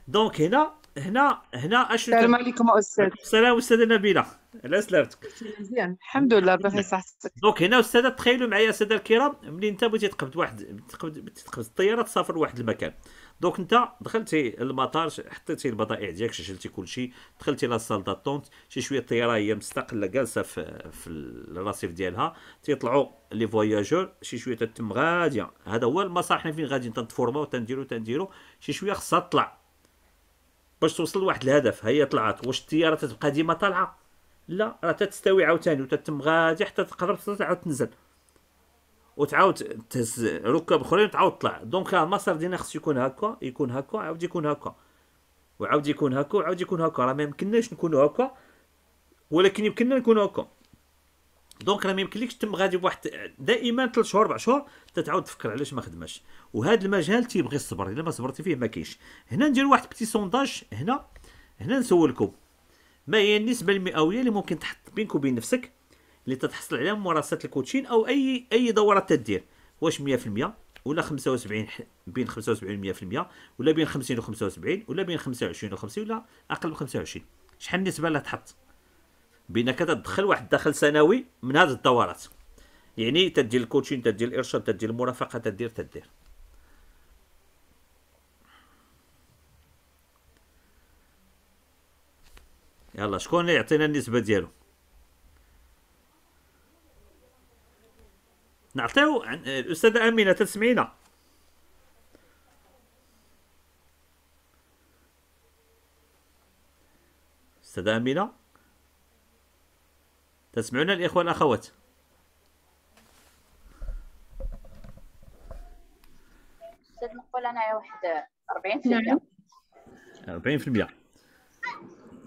دونك هنا هنا هنا اشنو السلام عليكم استاذ السلام استاذه نبيله على سلامتك مزيان الحمد لله بخير نعم. صحتك دونك هنا استاذه تخيلوا معايا استاذ الكرام ملي انت بغيتي تقبض واحد تقبض تقبض الطياره تسافر لواحد المكان دونك انت دخلتي المطار حطيتي البضائع ديالك سجلتي كلشي دخلتي لا سال داتونت شي شويه الطياره هي مستقله جالسه في في الرصيف ديالها تيطلعوا لي فواياجور شي شويه تتم غاديه هذا هو المسار حنا فين غادي تنفورماو تنديرو تنديرو شي شويه خصها تطلع باش توصل لواحد الهدف هي طلعت واش الطياره تتبقى ديما طالعه لا راه تتستوي عاوتاني وتتم غادي حتى تقدر تعاود تنزل وتعاود تهز ركاب اخرين وتعاود تطلع دونك المسار ديالنا خصو يكون هكا يكون هكا عاود يكون هكا وعاود يكون هكا وعاود يكون هكا راه ما يمكنناش نكونوا هكا ولكن يمكننا نكونوا هكا دونك راه ما يمكنلكش تم غادي بواحد دائما ثلاث شهور اربع شهور تتعاود تفكر علاش ما خدمش وهذا المجال تيبغي الصبر الا ما صبرتي فيه ما كاينش هنا ندير واحد بتي سونداج هنا هنا نسولكم ما هي النسبه المئويه اللي ممكن تحط بينك وبين نفسك اللي تتحصل عليها ممارسه الكوتشين او اي اي دوره تدير واش 100% ولا 75 بين 75 و 100% ولا بين 50 و 75 ولا بين 25 و 50 ولا اقل من 25 شحال النسبه اللي تحط بانك تدخل واحد الدخل سنوي من هذه الدورات يعني تدير الكوتشين تدير الارشاد تدير المرافقه تدير تدير يلا شكون اللي يعطينا النسبه ديالو نعطيو الاستاذه امينه تسمعينا استاذه امينه تسمعون الإخوة الأخوات استاذ نقول أنا واحد 40%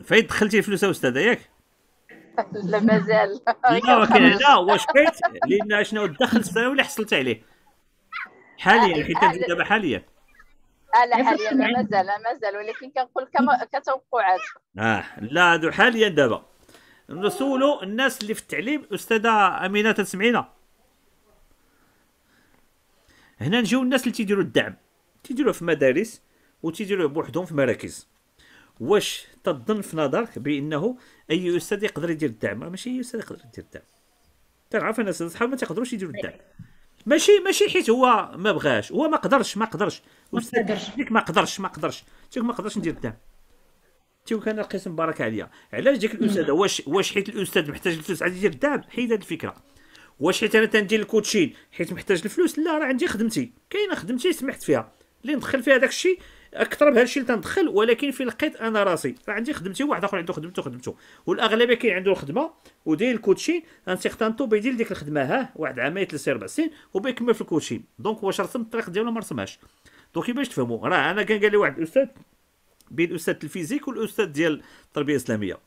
40% فايت دخلتي فلوسها أستاذة ياك؟ لا مازال لا ولكن أيوة، لا واش بقيت لأن شنو الدخل السنوي اللي حصلت عليه حاليا آه، حيت آه، دابا حاليا آه، لا حاليا مازال مازال ولكن كنقول كتوقعات اه لا هادو حاليا دابا نسولو الناس اللي في التعليم استاذه امينه تسمعينا هنا نجيو الناس اللي تيديروا الدعم تيديروه في مدارس وتيديروه بوحدهم في مراكز واش تظن في نظرك بانه اي استاذ يقدر يدير الدعم ماشي اي استاذ يقدر يدير الدعم تنعرف انا استاذ صحاب ما تقدروش يديروا الدعم ماشي ماشي حيت هو ما بغاش هو ما قدرش ما قدرش ما قدرش ما قدرش ما قدرش ما قدرش ندير الدعم تيو كان القسم بارك عليا علاش ديك الاستاذه واش واش حيت الاستاذ محتاج الفلوس عاد يدير الذهب حيد هذه الفكره واش حيت انا تندير الكوتشين حيت محتاج الفلوس لا راه عندي خدمتي كاينه خدمتي سمحت فيها اللي ندخل فيها داك الشيء اكثر من هادشي اللي تندخل ولكن في لقيت انا راسي راه عندي خدمتي واحد اخر عنده خدمته خدمته والاغلبيه كاين عنده الخدمه وداير الكوتشين ان سيغتان بيدير ديك الخدمه ها واحد عامين ثلاث اربع سنين وبيكمل في الكوتشين دونك واش رسم الطريق ديالو ما رسمهاش دونك باش تفهموا راه انا كان قال لي واحد الاستاذ بين استاذ الفيزيك والاستاذ ديال التربيه الاسلاميه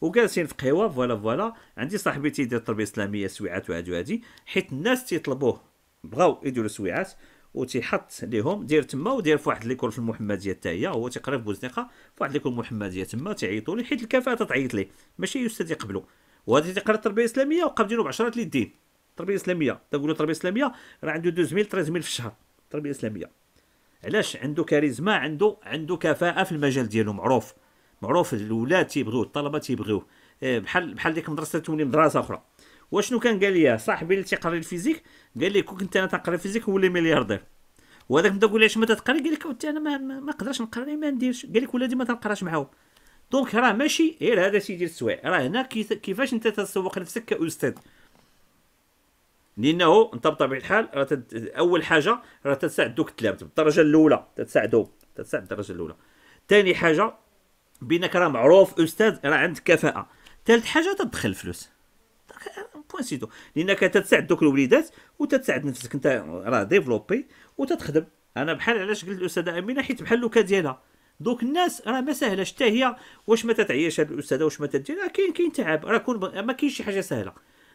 وجالسين في قهوه فوالا فوالا عندي صاحبي تيدير التربيه الاسلاميه سويعات وهادي وهادي حيت الناس تيطلبوه بغاو يديروا سويعات وتيحط ليهم دير تما ودير في واحد ليكول في المحمديه حتى هي هو تيقرا في بوزنيقه في واحد ليكول المحمديه تما تيعيطوا لي حيت الكفاءه تعيط ليه ماشي استاذ يقبلوا وهذا تيقرا التربيه الاسلاميه وبقى ديرو ب 10 ديال الدين التربيه الاسلاميه تنقولوا التربيه الاسلاميه راه عنده 2000 3000 في الشهر التربيه الاسلاميه علاش عنده كاريزما عنده عنده كفاءه في المجال ديالو معروف معروف الاولاد تيبغيو الطلبه تيبغيو آه، بحال بحال ديك المدرسه تولي مدرسه اخرى وشنو كان قال لي صاحبي اللي تيقري الفيزيك قال لي كون كنت انا تنقري الفيزيك ولي ملياردير وهذاك بدا يقول لي علاش ما تتقري قال لك انا ما ما نقدرش نقرا ما نديرش قال لك ولادي ما تنقراش معاهم دونك راه ماشي غير إيه، هذا سيدي السوايع راه هنا كيفاش انت تسوق نفسك كاستاذ لانه انت بطبيعه الحال اول حاجه راه تساعد دوك التلامذه بالدرجه الاولى تساعدو تساعد الدرجه الاولى ثاني حاجه بانك راه معروف استاذ راه عندك كفاءه ثالث حاجه تدخل الفلوس بوان سيتو لانك تتساعد دوك الوليدات وتتساعد نفسك انت راه ديفلوبي وتتخدم انا بحال علاش قلت الاستاذه امينه حيت بحال لوكا ديالها دوك الناس راه ما ساهلاش حتى هي واش ما تتعياش هاد الاستاذه واش ما تدير كاين كاين تعب راه كون ما كاينش شي حاجه سهله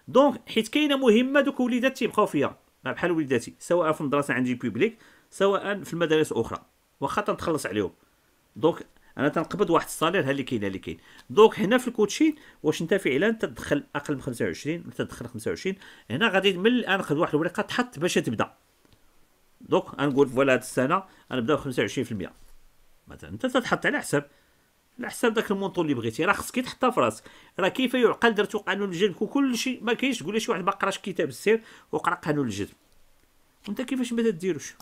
دونك حيت كاينه مهمه دوك وليدات تيبقاو فيها بحال وليداتي سواء في المدرسه عندي بوبليك سواء في المدارس اخرى واخا تنتخلص عليهم دونك انا تنقبض واحد الصالير ها اللي كاين اللي كاين دونك هنا في الكوتشين واش انت فعلا تدخل اقل من 25 ولا تدخل 25 هنا غادي من الان خذ واحد الورقه تحط باش تبدا دونك غنقول فوالا هاد السنه غنبداو 25% مثلا انت تتحط على حساب على حساب داك المونطو اللي بغيتي راه خصك تحطها في راسك راه كيف يعقل درت قانون الجذب وكل شيء ما كاينش تقول لي شي واحد ما قراش كتاب السير وقرا قانون الجذب وانت كيفاش ما تديروش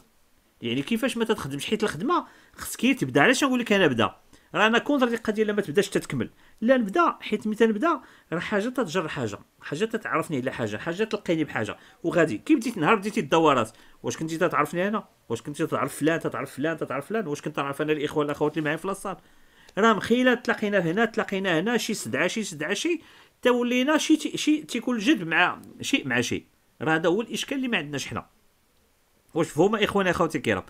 يعني كيفاش ما تخدمش حيت الخدمه خصك تبدا علاش نقول لك انا بدا راه انا كونتر ديك القضيه ما تبداش تتكمل لا نبدا حيت متى نبدا راه حاجه تتجر حاجه حاجه تتعرفني على حاجه حاجه تلقيني بحاجه وغادي كي بديت نهار بديتي الدورات واش كنتي تتعرفني انا واش كنتي تتعرف فلان تتعرف فلان تتعرف فلان واش كنت تعرف انا الاخوه الاخوات اللي معايا في لاصال راه مخيله تلاقينا هنا تلاقينا هنا شي سدعه شي سدعه شي تا ولينا شي شي تيكون جد مع شيء مع شيء راه هذا هو الاشكال اللي ما عندناش حنا واش فهم اخواني اخواتي الكرام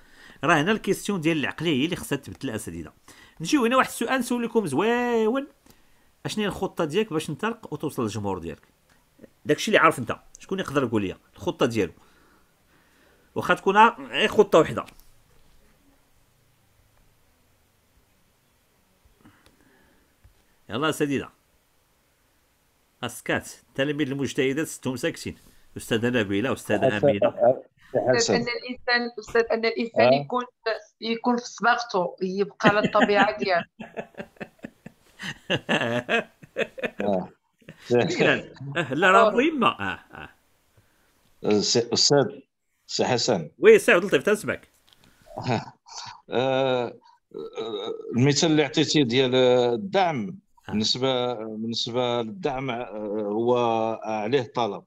راه هنا الكيستيون ديال العقليه هي اللي خصها تبدل الاساتذه نجيو هنا واحد السؤال نسول لكم زويون اشنو هي الخطه ديالك باش تنطلق وتوصل للجمهور ديالك داكشي اللي عارف انت شكون يقدر يقول لي الخطه ديالو واخا تكون غير خطه وحده يلا سديدة اسكات تلاميذ المجتهدات ستهم ساكتين استاذه نبيله استاذه امينه استاذ ان الانسان استاذ ان الانسان يكون يكون في صباغته يبقى على الطبيعه ديالو لا راه مهمه آه، آه. استاذ سي حسن وي سي عبد اللطيف تنسمعك آه، المثال اللي عطيتي ديال الدعم آه. بالنسبه بالنسبه للدعم آه، هو عليه طلب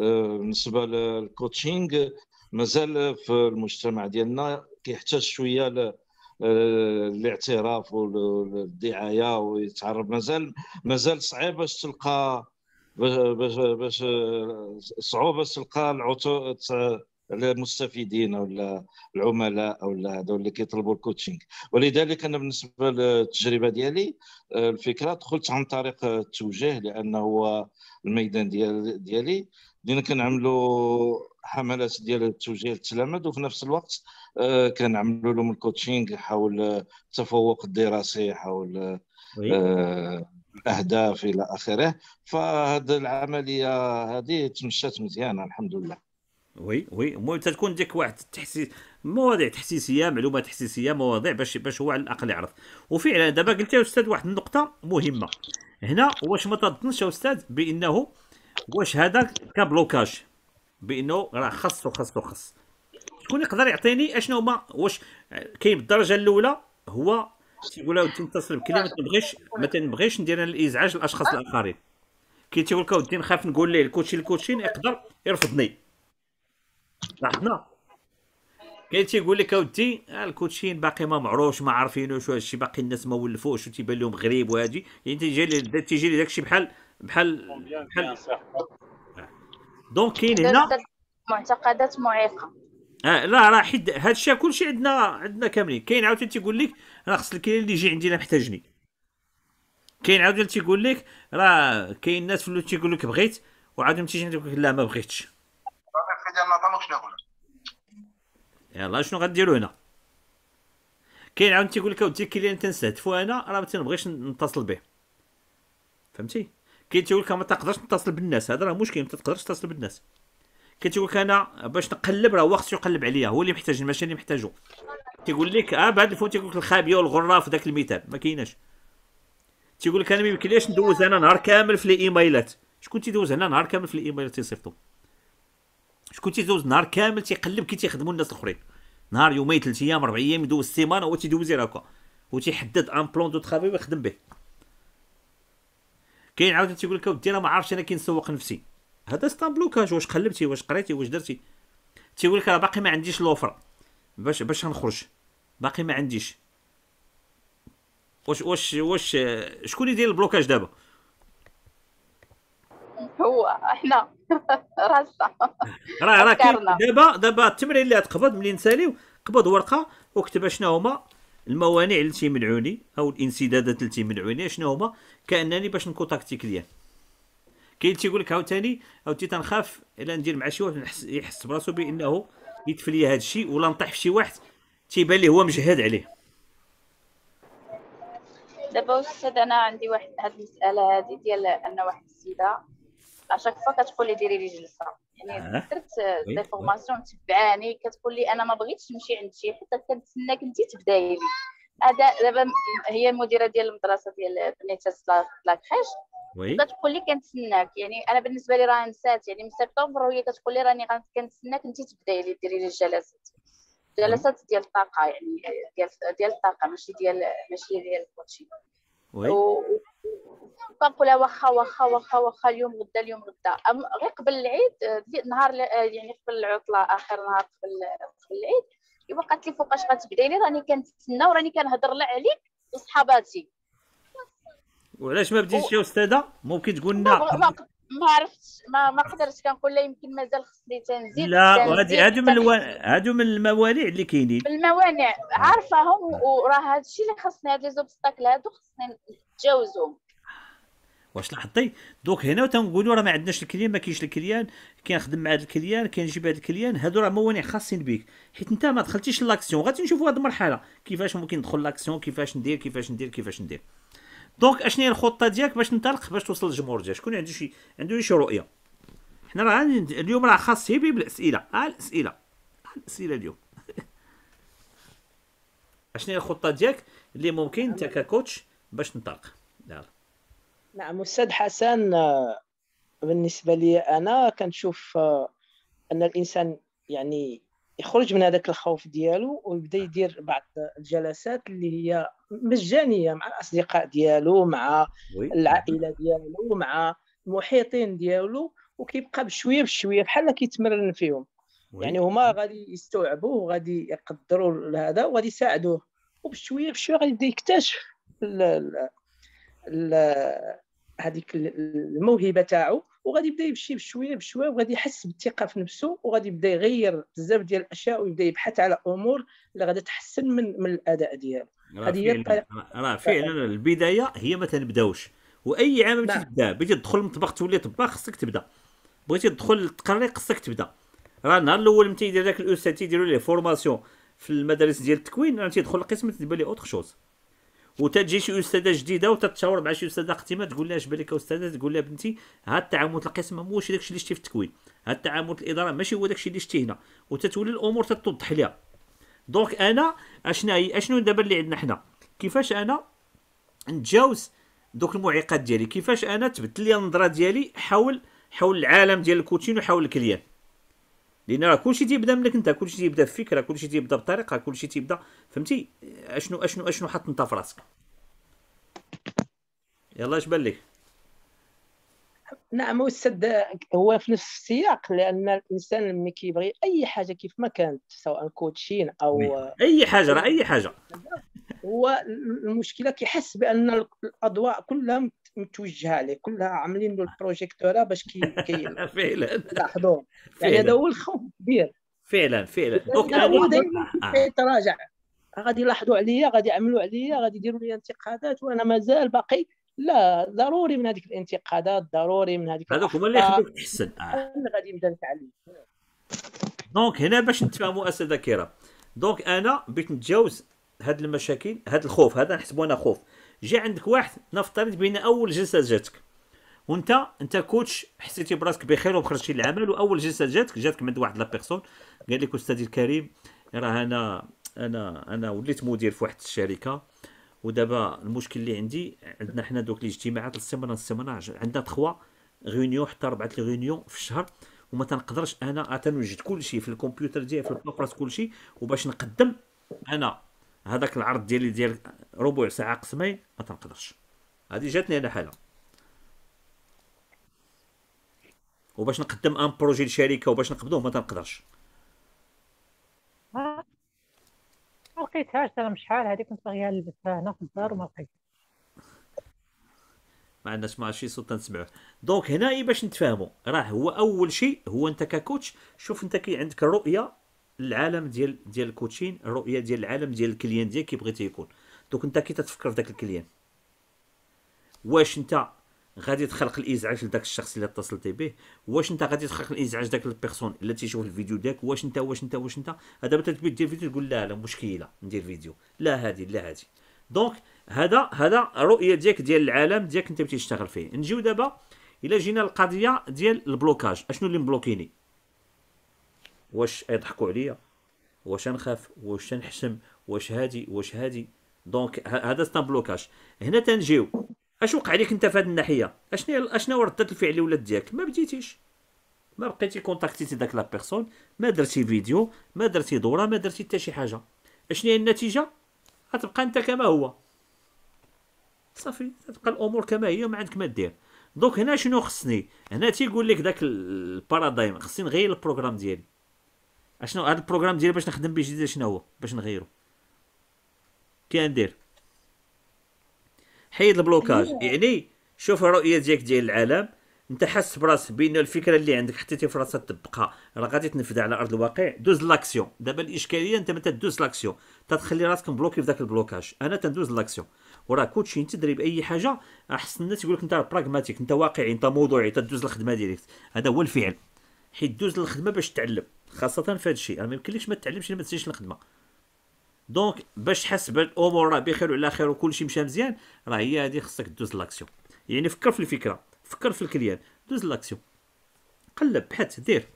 آه، بالنسبه للكوتشينغ مازال في المجتمع ديالنا كيحتاج شويه الاعتراف والدعايه ويتعرف مازال مازال صعيب باش تلقى باش باش صعوبه تلقى العطور المستفيدين او العملاء او هذول اللي كيطلبوا الكوتشينغ ولذلك انا بالنسبه للتجربه ديالي آه، الفكره دخلت عن طريق التوجيه لانه هو الميدان ديال ديالي بدينا كنعملوا حملات ديال التوجيه للتلامذ وفي نفس الوقت آه، كنعملوا لهم الكوتشينغ حول التفوق الدراسي حول الاهداف آه، الى اخره فهذه العمليه هذه تمشات مزيانه الحمد لله وي وي المهم تكون ديك واحد التحسيس مواضيع تحسيسيه معلومات تحسيسيه مواضيع باش باش هو على الاقل يعرف وفعلا دابا قلت يا استاذ واحد النقطه مهمه هنا واش ما تظنش يا استاذ بانه واش هذا كبلوكاج بانه راه خاص وخاص وخاص شكون يقدر يعطيني اشنو هما واش كاين بالدرجه الاولى هو تيقول ودي نتصل بكلمه ما تبغيش ما تنبغيش ندير الازعاج للاشخاص الاخرين كي تيقول لك اودي نخاف نقول ليه الكوتشي الكوتشي يقدر يرفضني لاحظنا كاين تيقول لك اودي آه، الكوتشين باقي ما معروفش ما عارفينوش وهادشي باقي الناس ما ولفوش وتيبان لهم غريب وهادي يعني تيجي لي تيجي لي داكشي بحال بحال بحال آه. دونك كاين هنا معتقدات معيقه اه لا راه حيد هادشي كلشي عندنا عندنا كاملين كاين عاوتاني تيقول لك راه خص الكليان اللي يجي عندنا محتاجني كاين عاوتاني تيقول لك راه كاين ناس في اللي تيقول لك بغيت وعاد تيجي عندك لا ما بغيتش شنو هنا يلا شنو غديروا هنا كاين عاود تيقول لك اودي انت نستهدفو انا راه ما تنبغيش نتصل به فهمتي كاين تيقول لك ما تقدرش نتصل بالناس هذا راه مشكل ما تقدرش تتصل بالناس كاين تيقول لك انا باش نقلب راه هو خصو يقلب عليا هو اللي محتاج ماشي اللي محتاجو تيقول لك اه بعد الفوت تيقول لك الخابيه والغراف ذاك المثال ما كايناش تيقول لك انا ما يمكنليش ندوز انا نهار كامل في الايميلات شكون تيدوز هنا نهار كامل في الايميلات تيصيفطو شكون تيدوز نهار كامل تيقلب كي تيخدموا الناس الاخرين نهار يومين ثلاث ايام اربع ايام يدوز السيمانه هو تيدوز غير هكا وتيحدد ان بلون دو ترافي ويخدم به كاين عاوتاني تيقول لك اودي انا ما عرفتش انا كنسوق نفسي هذا ستا بلوكاج واش قلبتي واش قريتي واش درتي تيقول لك راه باقي ما عنديش لوفر باش باش نخرج باقي ما عنديش واش واش واش شكون يدير البلوكاج دابا هو احنا راسنا راه راه دابا دابا التمرين اللي تقبض ملي نساليو قبض ورقه وكتب شنو هما الموانع اللي تيمنعوني او الانسدادات اللي تيمنعوني شنو هما كانني باش نكون تاكتيك ديال كاين اللي تيقول لك عاوتاني عاوتاني تنخاف الا ندير مع شي واحد يحس براسو بانه يتف ليا هذا الشيء ولا نطيح في شي واحد تيبان ليه هو مجهد عليه دابا استاذ انا عندي واحد هذه المساله هذه ديال ان واحد السيده اشاك فوا كتقول لي ديري لي جلسه يعني أه؟ درت دي فورماسيون تبعاني كتقول لي انا ما بغيتش نمشي عند شي حتى كنتسناك انت تبداي لي هذا دابا هي المديره ديال المدرسه ديال بنيتها لاكريش وي كتقول لي كنتسناك يعني انا بالنسبه لي راه نسات يعني من سبتمبر وهي كتقول لي راني كنتسناك انت تبداي لي ديري لي الجلسات جلسات ديال الطاقه يعني ديال ديال الطاقه ماشي ديال ماشي ديال الكوتشي وي نبقى نقولها واخا واخا واخا واخا اليوم غدا اليوم غدا غير قبل العيد آه، نهار آه، يعني قبل العطله اخر نهار قبل قبل العيد ايوا قالت لي فوقاش غتبدا لي راني كنتسنى وراني كنهضر لها عليك لصحاباتي وعلاش ما بديتيش يا استاذه ممكن تقول لنا ما عرفتش ما ما قدرتش كنقول لها يمكن مازال خصني تنزيد لا وهذه هادو من الو... هادو من الموانع اللي كاينين الموانع عارفاهم وراه هادشي اللي خصني هاد لي زوبستاكل هادو خصني نتجاوزهم واش لاحظتي دونك هنا تنقولوا راه ما عندناش الكليان ما كاينش الكليان كنخدم مع هذا الكليان كنجيب هذا الكليان هادو راه موانع خاصين بك حيت انت ما دخلتيش لاكسيون غادي نشوفوا هذه المرحله كيفاش ممكن ندخل لاكسيون كيفاش ندير كيفاش ندير كيفاش ندير دونك اشنو هي الخطه ديالك باش تنطلق باش توصل للجمهور ديالك شكون عنده شي عنده شي رؤيه حنا راه اليوم راه خاص هبي بالاسئله ها الاسئله ها الاسئله اليوم اشنو هي الخطه ديالك اللي ممكن انت ككوتش باش تنطلق يلاه نعم أستاذ حسن آه، بالنسبة لي أنا كنشوف آه، أن الإنسان يعني يخرج من هذاك الخوف ديالو ويبدا يدير بعض الجلسات اللي هي مجانيه مع الاصدقاء ديالو مع العائله ديالو مع المحيطين ديالو وكيبقى بشويه بشويه بحال كيتمرن فيهم وي. يعني هما غادي يستوعبوه وغادي يقدروا هذا وغادي يساعدوه وبشويه بشويه غادي يبدا يكتشف هذيك الموهبه تاعو وغادي يبدا يمشي بشويه بشويه وغادي يحس بالثقه في نفسه وغادي يبدا يغير بزاف ديال الاشياء ويبدا يبحث على امور اللي غادي تحسن من من الاداء ديالو هذه هي راه فعلا البدايه هي ما تنبداوش واي عام باش نعم. تبدا باش تدخل المطبخ تولي طباخ خصك تبدا بغيتي تدخل تقري خصك تبدا راه النهار الاول متى تيدير ذاك الاستاذ تيديروا ليه فورماسيون في المدارس ديال التكوين راه تيدخل القسم تيبان ليه اوتر شوز وتجي شي استاذه جديده وتتشاور مع شي استاذه قديمه تقول لها اش بالك استاذه تقول لها بنتي ها التعامل القسم ماهوش داكشي اللي شتي في التكوين ها التعامل الاداره ماشي هو داكشي اللي شتي هنا وتتولي الامور تتوضح لها دونك انا اشنا هي اشنو دابا اللي عندنا حنا كيفاش انا نتجاوز دوك المعيقات ديالي كيفاش انا تبدل لي النظره ديالي حول حول العالم ديال الكوتشين وحول الكليان لان راه كلشي تيبدا منك انت كلشي تيبدا بفكره كلشي تيبدا بطريقه كلشي تيبدا فهمتي اشنو اشنو اشنو حط انت في راسك يلا اش بان لك نعم استاذ هو في نفس السياق لان الانسان ملي كيبغي اي حاجه كيف ما كانت سواء كوتشين او اي حاجه راه اي حاجه هو المشكله كيحس بان الاضواء كلها متوجهه عليه كلها عاملين له البروجيكتوره باش كي فعلا لاحظوا يعني هذا هو الخوف الكبير فعلا فعلا اوكي هو آه. كيتراجع غادي يلاحظوا عليا غادي يعملوا عليا غادي يديروا لي انتقادات وانا مازال باقي لا ضروري من هذيك الانتقادات ضروري من هذيك هذوك هما اللي يخلوك تحسن آه. غادي نبدا نتعلم دونك هنا باش نتفاهموا اسا ذاكره دونك انا بغيت نتجاوز هاد المشاكل هاد الخوف هذا نحسبو انا خوف جا عندك واحد نفترض بين اول جلسه جاتك وانت انت كوتش حسيتي براسك بخير وخرجتي للعمل واول جلسه جاتك جاتك من واحد لا بيرسون قال لك استاذي الكريم راه انا انا انا وليت مدير في واحد الشركه ودابا المشكل اللي عندي عندنا حنا دوك الاجتماعات الاستمرار الاستمرار عندنا تخوا غيونيون حتى ربعه الغيونيون في الشهر وما تنقدرش انا تنوجد كل شيء في الكمبيوتر ديالي في البروبراس كل شيء وباش نقدم انا هذاك العرض ديالي ديال ربع ساعه قسمي ما تنقدرش هذه جاتني انا حاله وباش نقدم ان بروجي لشركه وباش نقبضوه ما تنقدرش ما لقيتهاش انا شحال هذيك كنت باغيه نلبسها هنا في الدار وما لقيتهاش ما عندناش مع شي صوت تنسمعوه دونك هنا باش نتفاهموا راه هو اول شيء هو انت ككوتش شوف انت كي عندك الرؤيه العالم ديال ديال الكوتشين الرؤيه ديال العالم ديال الكليان ديالك كي بغيتي يكون دوك انت كي تتفكر في ذاك الكليان واش انت غادي تخلق الازعاج لذاك الشخص اللي اتصلت به واش انت غادي تخلق الازعاج لذاك البيرسون اللي تيشوف الفيديو ديالك واش انت واش انت واش انت هذا مثلا تبي دير فيديو تقول لا لا مشكله ندير فيديو لا هذه لا هذه دونك هذا هذا الرؤيه ديالك ديال العالم ديالك انت بتشتغل فيه نجيو دابا الى جينا القضيه ديال البلوكاج اشنو اللي مبلوكيني واش يضحكوا عليا واش نخاف واش نحشم واش هادي واش هادي دونك هذا سان بلوكاج هنا تنجيو اش وقع لك انت في هذه الناحيه اشني اشنو رده الفعل الاولاد ولات ديالك ما بديتيش ما بقيتي كونتاكتيتي داك لا بيرسون ما درتي فيديو ما درتي دوره ما درتي حتى شي حاجه اشني هي النتيجه غتبقى انت كما هو صافي تبقى الامور كما هي ما عندك ما دير دونك هنا شنو خصني هنا تيقول لك داك البارادايم خصني نغير البروغرام ديالي اشنو هذا البروغرام ديالي باش نخدم به جديد شنو هو باش نغيرو كي ندير حيد البلوكاج إيه. يعني شوف الرؤيه ديالك ديال العالم انت حس براسك بان الفكره اللي عندك حطيتي في راسك تطبقها راه غادي تنفذ على ارض الواقع دوز لاكسيون دابا الاشكاليه انت ما تدوز لاكسيون تتخلي راسك مبلوكي في ذاك البلوكاج انا تندوز لاكسيون وراه كوتشين تدريب اي حاجه احسن الناس يقول لك انت براغماتيك انت واقعي انت موضوعي تدوز الخدمه ديريكت هذا هو الفعل حيت دوز للخدمه باش تعلم خاصه في هذا الشيء ما يمكنليش ما تعلمش ما تسيش الخدمه دونك باش تحس بالامور راه بخير وعلى خير وكلشي مشى مزيان راه هي هذه خصك دوز لاكسيون يعني فكر في الفكره فكر في الكليان دوز لاكسيون قلب بحث دير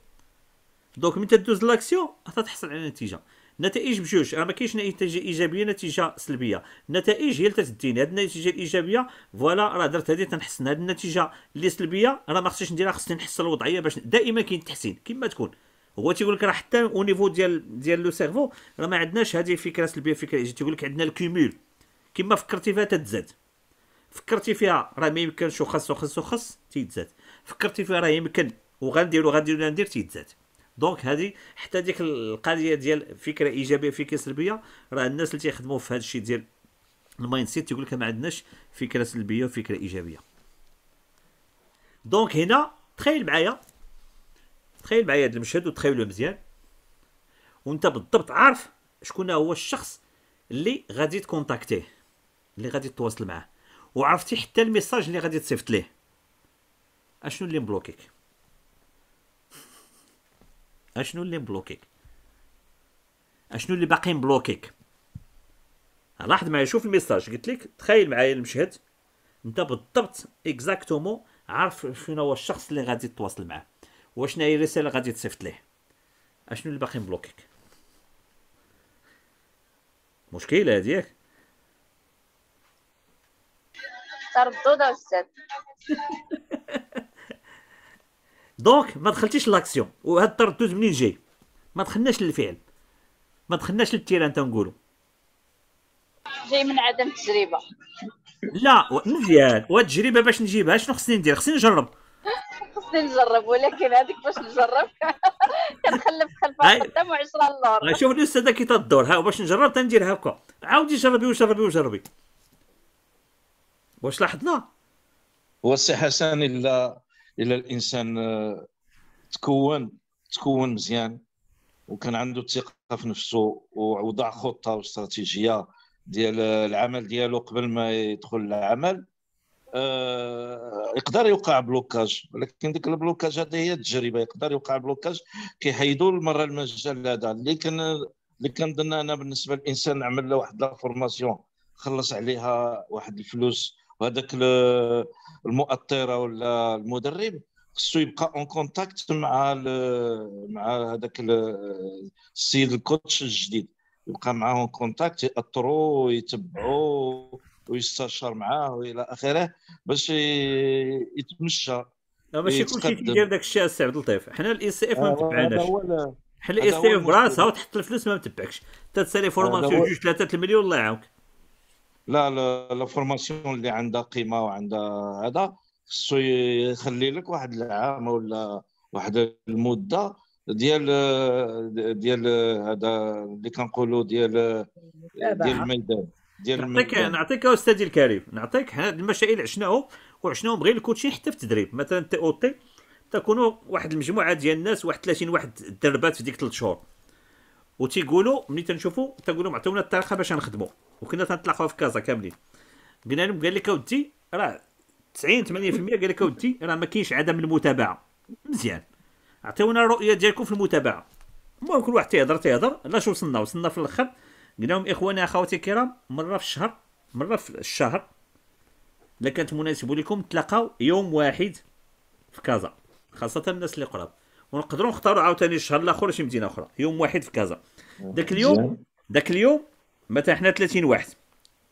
دونك من تدوز لاكسيون تحصل على نتيجه نتائج بجوج راه ما كاينش نتيجه ايجابيه نتيجه سلبيه النتائج هي اللي تديني هاد النتيجه الايجابيه فوالا راه درت هادي تنحسن هاد النتيجه اللي سلبيه راه ما خصنيش نديرها خصني نحسن الوضعيه باش دائما كاين تحسين كما تكون هو تيقول لك راه حتى او نيفو ديال ديال لو سيرفو راه ما عندناش هذه فكره سلبيه فكره ايجابيه تيقول لك عندنا الكيمول كما فكرتي فيها تتزاد فكرتي فيها راه ما يمكنش وخص وخص وخص تيتزاد فكرتي فيها راه يمكن وغندير وغندير وغندير تيتزاد دونك هذه حتى ديك القضيه ديال فكره ايجابيه فكره سلبيه راه الناس اللي تيخدموا في هذا الشيء ديال المايند سيت تيقول لك ما عندناش فكره سلبيه وفكره ايجابيه دونك هنا تخيل معايا تخيل معايا هذا المشهد وتخيلوه مزيان وانت بالضبط عارف شكون هو الشخص اللي غادي تكونتاكتيه اللي غادي تتواصل معاه وعرفتي حتى الميساج اللي غادي تصيفط ليه اشنو اللي مبلوكيك اشنو اللي مبلوكيك اشنو اللي باقي مبلوكيك لاحظ معايا شوف الميساج قلت لك تخيل معايا المشهد انت بالضبط اكزاكتومون عارف شنو هو الشخص اللي غادي تتواصل معاه واشنا هي الرساله غادي تصيفط ليه اشنو اللي باقي مبلوكيك مشكله هذيك تردد استاذ دونك ما دخلتيش لاكسيون وهذا التردد منين جاي ما دخلناش للفعل ما دخلناش للتيران تنقولوا جاي من عدم التجربه لا مزيان والتجربه باش نجيبها شنو خصني ندير خصني نجرب خصني نجرب ولكن هذيك باش نجرب كنخلف خلفها قدام وعشرة اللور شوف الاستاذه كي تدور ها باش نجرب تندير هكا عاودي جربي وجربي وجربي واش لاحظنا هو السي حسن الا الا الانسان آه، تكون تكون مزيان وكان عنده الثقه في نفسه ووضع خطه واستراتيجيه ديال آه، العمل ديالو قبل ما يدخل العمل آه يقدر يوقع بلوكاج ولكن ديك البلوكاج هذه هي التجربه يقدر يوقع بلوكاج كيحيدوا المره المجال هذا اللي كان اللي كنظن انا بالنسبه للانسان عمل له واحد لا فورماسيون خلص عليها واحد الفلوس وهذاك المؤطره ولا المدرب خصو يبقى اون كونتاكت مع مع هذاك السيد الكوتش الجديد يبقى معاهم كونتاكت ياثروا يتبعوا ويستشار معاه والى اخره باش يتمشى ماشي شي كيدير داك الشيء السي عبد اللطيف حنا الاي سي e اف ما متبعناش حنا الاي سي اف براسها وتحط الفلوس ما متبعكش تسالي فورماسيون جوج ثلاثه المليون الله يعاونك لا لا فورماسيون اللي عندها قيمه وعندها هذا خصو يخلي لك واحد العام ولا واحد المده ديال ديال هذا اللي كنقولوا ديال ديال الميدان نعطيك نعطيك استاذي الكريم نعطيك هاد المشاكل عشناهم وعشناهم غير الكوتشين حتى في التدريب مثلا تي او تي تكونوا واحد المجموعه ديال الناس واحد 30 واحد دربات في ديك ثلاث شهور وتيقولوا ملي تنشوفوا تنقولوا عطيونا الطريقه باش نخدموا وكنا تنطلقوا في كازا كاملين قلنا لهم قال لك اودي راه 90 80% قال لك اودي راه ما كاينش عدم المتابعه مزيان عطيونا الرؤيه ديالكم في المتابعه المهم كل واحد تيهضر تيهضر لا شو وصلنا وصلنا في الاخر قلنا لهم اخوانا اخواتي الكرام مره في الشهر مره في الشهر الا كانت مناسب لكم تلاقاو يوم واحد في كازا خاصه الناس اللي قراب ونقدروا نختاروا عاوتاني الشهر الاخر شي مدينه اخرى يوم واحد في كازا ذاك اليوم ذاك اليوم مثلا حنا 30 واحد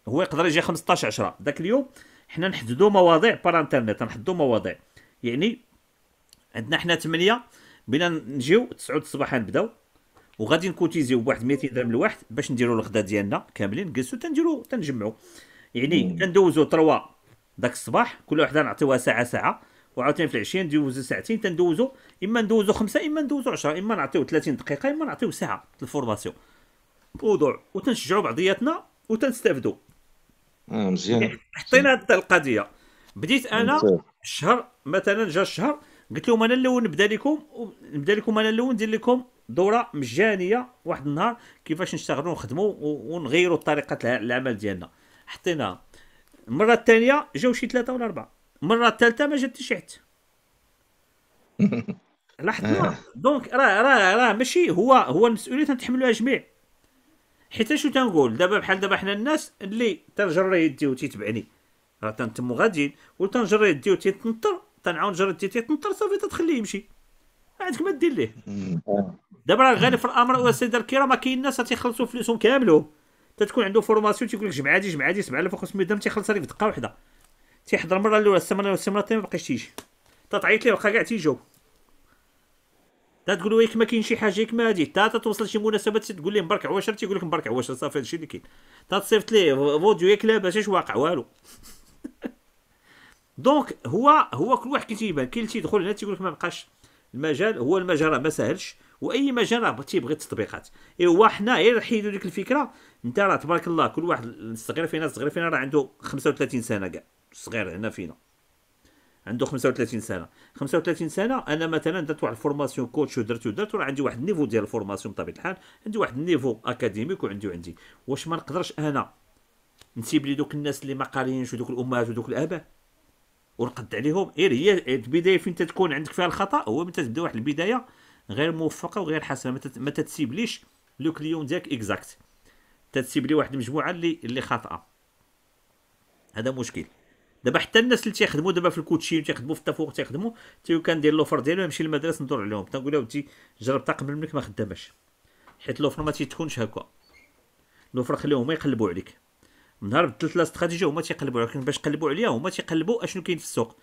هو يقدر يجي 15 10 ذاك اليوم حنا نحددوا مواضيع بار انترنت نحددوا مواضيع يعني عندنا حنا 8 بينا نجيو 9 الصباح نبداو وغادي نكوتيزيو بواحد 200 درهم الواحد باش نديروا الغدا ديالنا كاملين نجلسوا تنديروا تنجمعوا يعني تندوزو تروا داك الصباح كل وحده نعطيوها ساعه ساعه وعاوتاني في العشيه ندوزو ساعتين تندوزو اما ندوزو خمسه اما ندوزو 10 اما نعطيو 30 دقيقه اما نعطيو ساعه الفورماسيون موضوع وتنشجعوا بعضياتنا وتنستافدوا آه، مزيان يعني حطينا هاد القضيه بديت انا الشهر مثلا جا الشهر قلت لهم انا الاول نبدا لكم نبدا لكم انا الاول ندير لكم دوره مجانيه واحد النهار كيفاش نشتغلوا ونخدموا ونغيروا طريقه العمل ديالنا حطيناها المره الثانيه جاو شي ثلاثه ولا اربعه المره الثالثه ما جات شي حتى لاحظنا آه. دونك راه راه راه ماشي هو هو المسؤوليه تنتحملوها الجميع حيت شنو تنقول دابا بحال دابا حنا الناس اللي تنجر يدي وتيتبعني راه تنتمو غاديين تنجر يدي وتيتنطر تنعاون جري يدي تيتنطر صافي تتخليه يمشي ما عندك ما دير ليه دابا راه غالب في الامر السيد الكيرا ما كاين ناس تيخلصوا فلوسهم كاملو تتكون عنده فورماسيون تيقول لك جمع هادي جمع هادي 7500 درهم تيخلصها لك في دقه واحده تيحضر المره الاولى السمانه الاولى السمانه الثانيه ما بقاش تيجي تتعيط ليه بقى كاع تيجاوب تتقول له ياك ما كاين شي حاجه ياك هادي تا توصل شي مناسبه تقول ليه مبارك عواشر تيقول لك مبارك عواشر صافي هادشي اللي كاين تتصيفط ليه فوديو ياك لاباس اش واقع والو دونك هو هو كل واحد كي تيبان كاين اللي تيدخل هنا تيقول لك ما بقاش المجال هو المجال راه ما سهلش واي مجال راه تيبغي التطبيقات ايوا حنا غير نحيدو ديك الفكره انت راه تبارك الله كل واحد الصغير فينا الصغير فينا راه عنده 35 سنه كاع الصغير هنا فينا عنده 35 سنه 35 سنه انا مثلا درت واحد الفورماسيون كوتش ودرت ودرت راه عندي واحد النيفو ديال الفورماسيون بطبيعه الحال عندي واحد النيفو اكاديميك وعندي وعندي واش ما نقدرش انا نسيب لي دوك الناس اللي ما قاريينش ودوك الامهات ودوك الاباء ونقد عليهم غير إيه، هي البدايه فين تتكون عندك فيها الخطا هو ملي تبدا واحد البدايه غير موفقه وغير حسنه ما تتسيبليش لو كليون ديالك اكزاكت تتسيب لي واحد المجموعه اللي اللي خاطئه هذا مشكل دابا حتى الناس اللي تيخدموا دابا في الكوتشي تيخدموا في التفوق تيخدموا تيو كندير لوفر ديالو نمشي للمدرسه ندور عليهم تنقول لهم تي جربت قبل منك ما خدامش حيت لوفر ما تيتكونش هكا لوفر خليهم يقلبوا عليك نهار بدلت لا استراتيجي هما تيقلبوا ولكن باش قلبوا عليها هما تيقلبوا اشنو كاين في السوق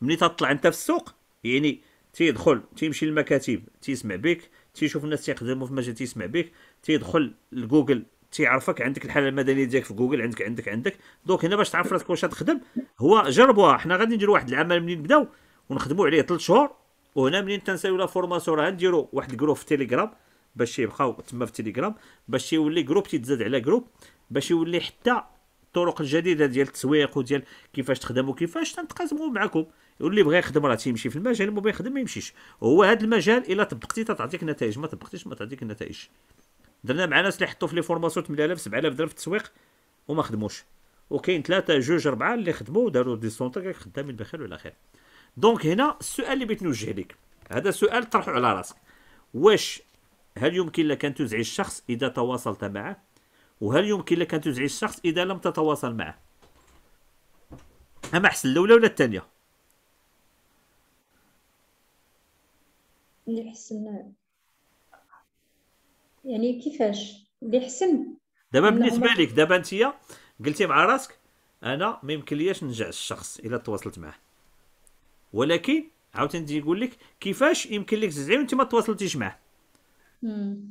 ملي تطلع انت في السوق يعني تيدخل تيمشي للمكاتب تيسمع بك تيشوف الناس تيخدموا في المجال تيسمع بك تيدخل لجوجل تيعرفك عندك الحاله المدنيه ديالك في جوجل عندك عندك عندك دونك هنا باش تعرف راسك واش غتخدم هو جربوها حنا غادي نديروا واحد العمل منين نبداو ونخدموا عليه ثلاث شهور وهنا منين تنساو لا فورماسيون راه نديروا واحد جروب في تيليجرام باش يبقاو تما في تيليجرام باش يولي جروب تيتزاد على جروب باش يولي حتى الطرق الجديده ديال التسويق وديال كيفاش تخدم وكيفاش تنتقاسموا معكم واللي بغى يخدم راه تيمشي في المجال اللي ما بغى يخدم ما يمشيش هو هذا المجال الا طبقتي تعطيك نتائج ما طبقتيش ما تعطيك النتائج درنا مع ناس اللي حطوا في لي فورماسيون 8000 7000 درهم في التسويق وما خدموش وكاين ثلاثه جوج اربعه اللي خدموا وداروا دي سونتر خدامين بخير وعلى خير دونك هنا السؤال اللي بغيت نوجه لك هذا سؤال طرحه على راسك واش هل يمكن لك ان تزعج الشخص اذا تواصلت معه وهل يمكن لك أن تزعج الشخص إذا لم تتواصل معه أما أحسن الأولى ولا الثانية اللي حسن يعني كيفاش اللي حسن دابا بالنسبه لك دابا انت قلتي مع راسك انا ما ليش نزعج الشخص الا تواصلت معه ولكن عاوتاني تجي يقول لك كيفاش يمكن لك تزعجي وانت ما تواصلتيش معه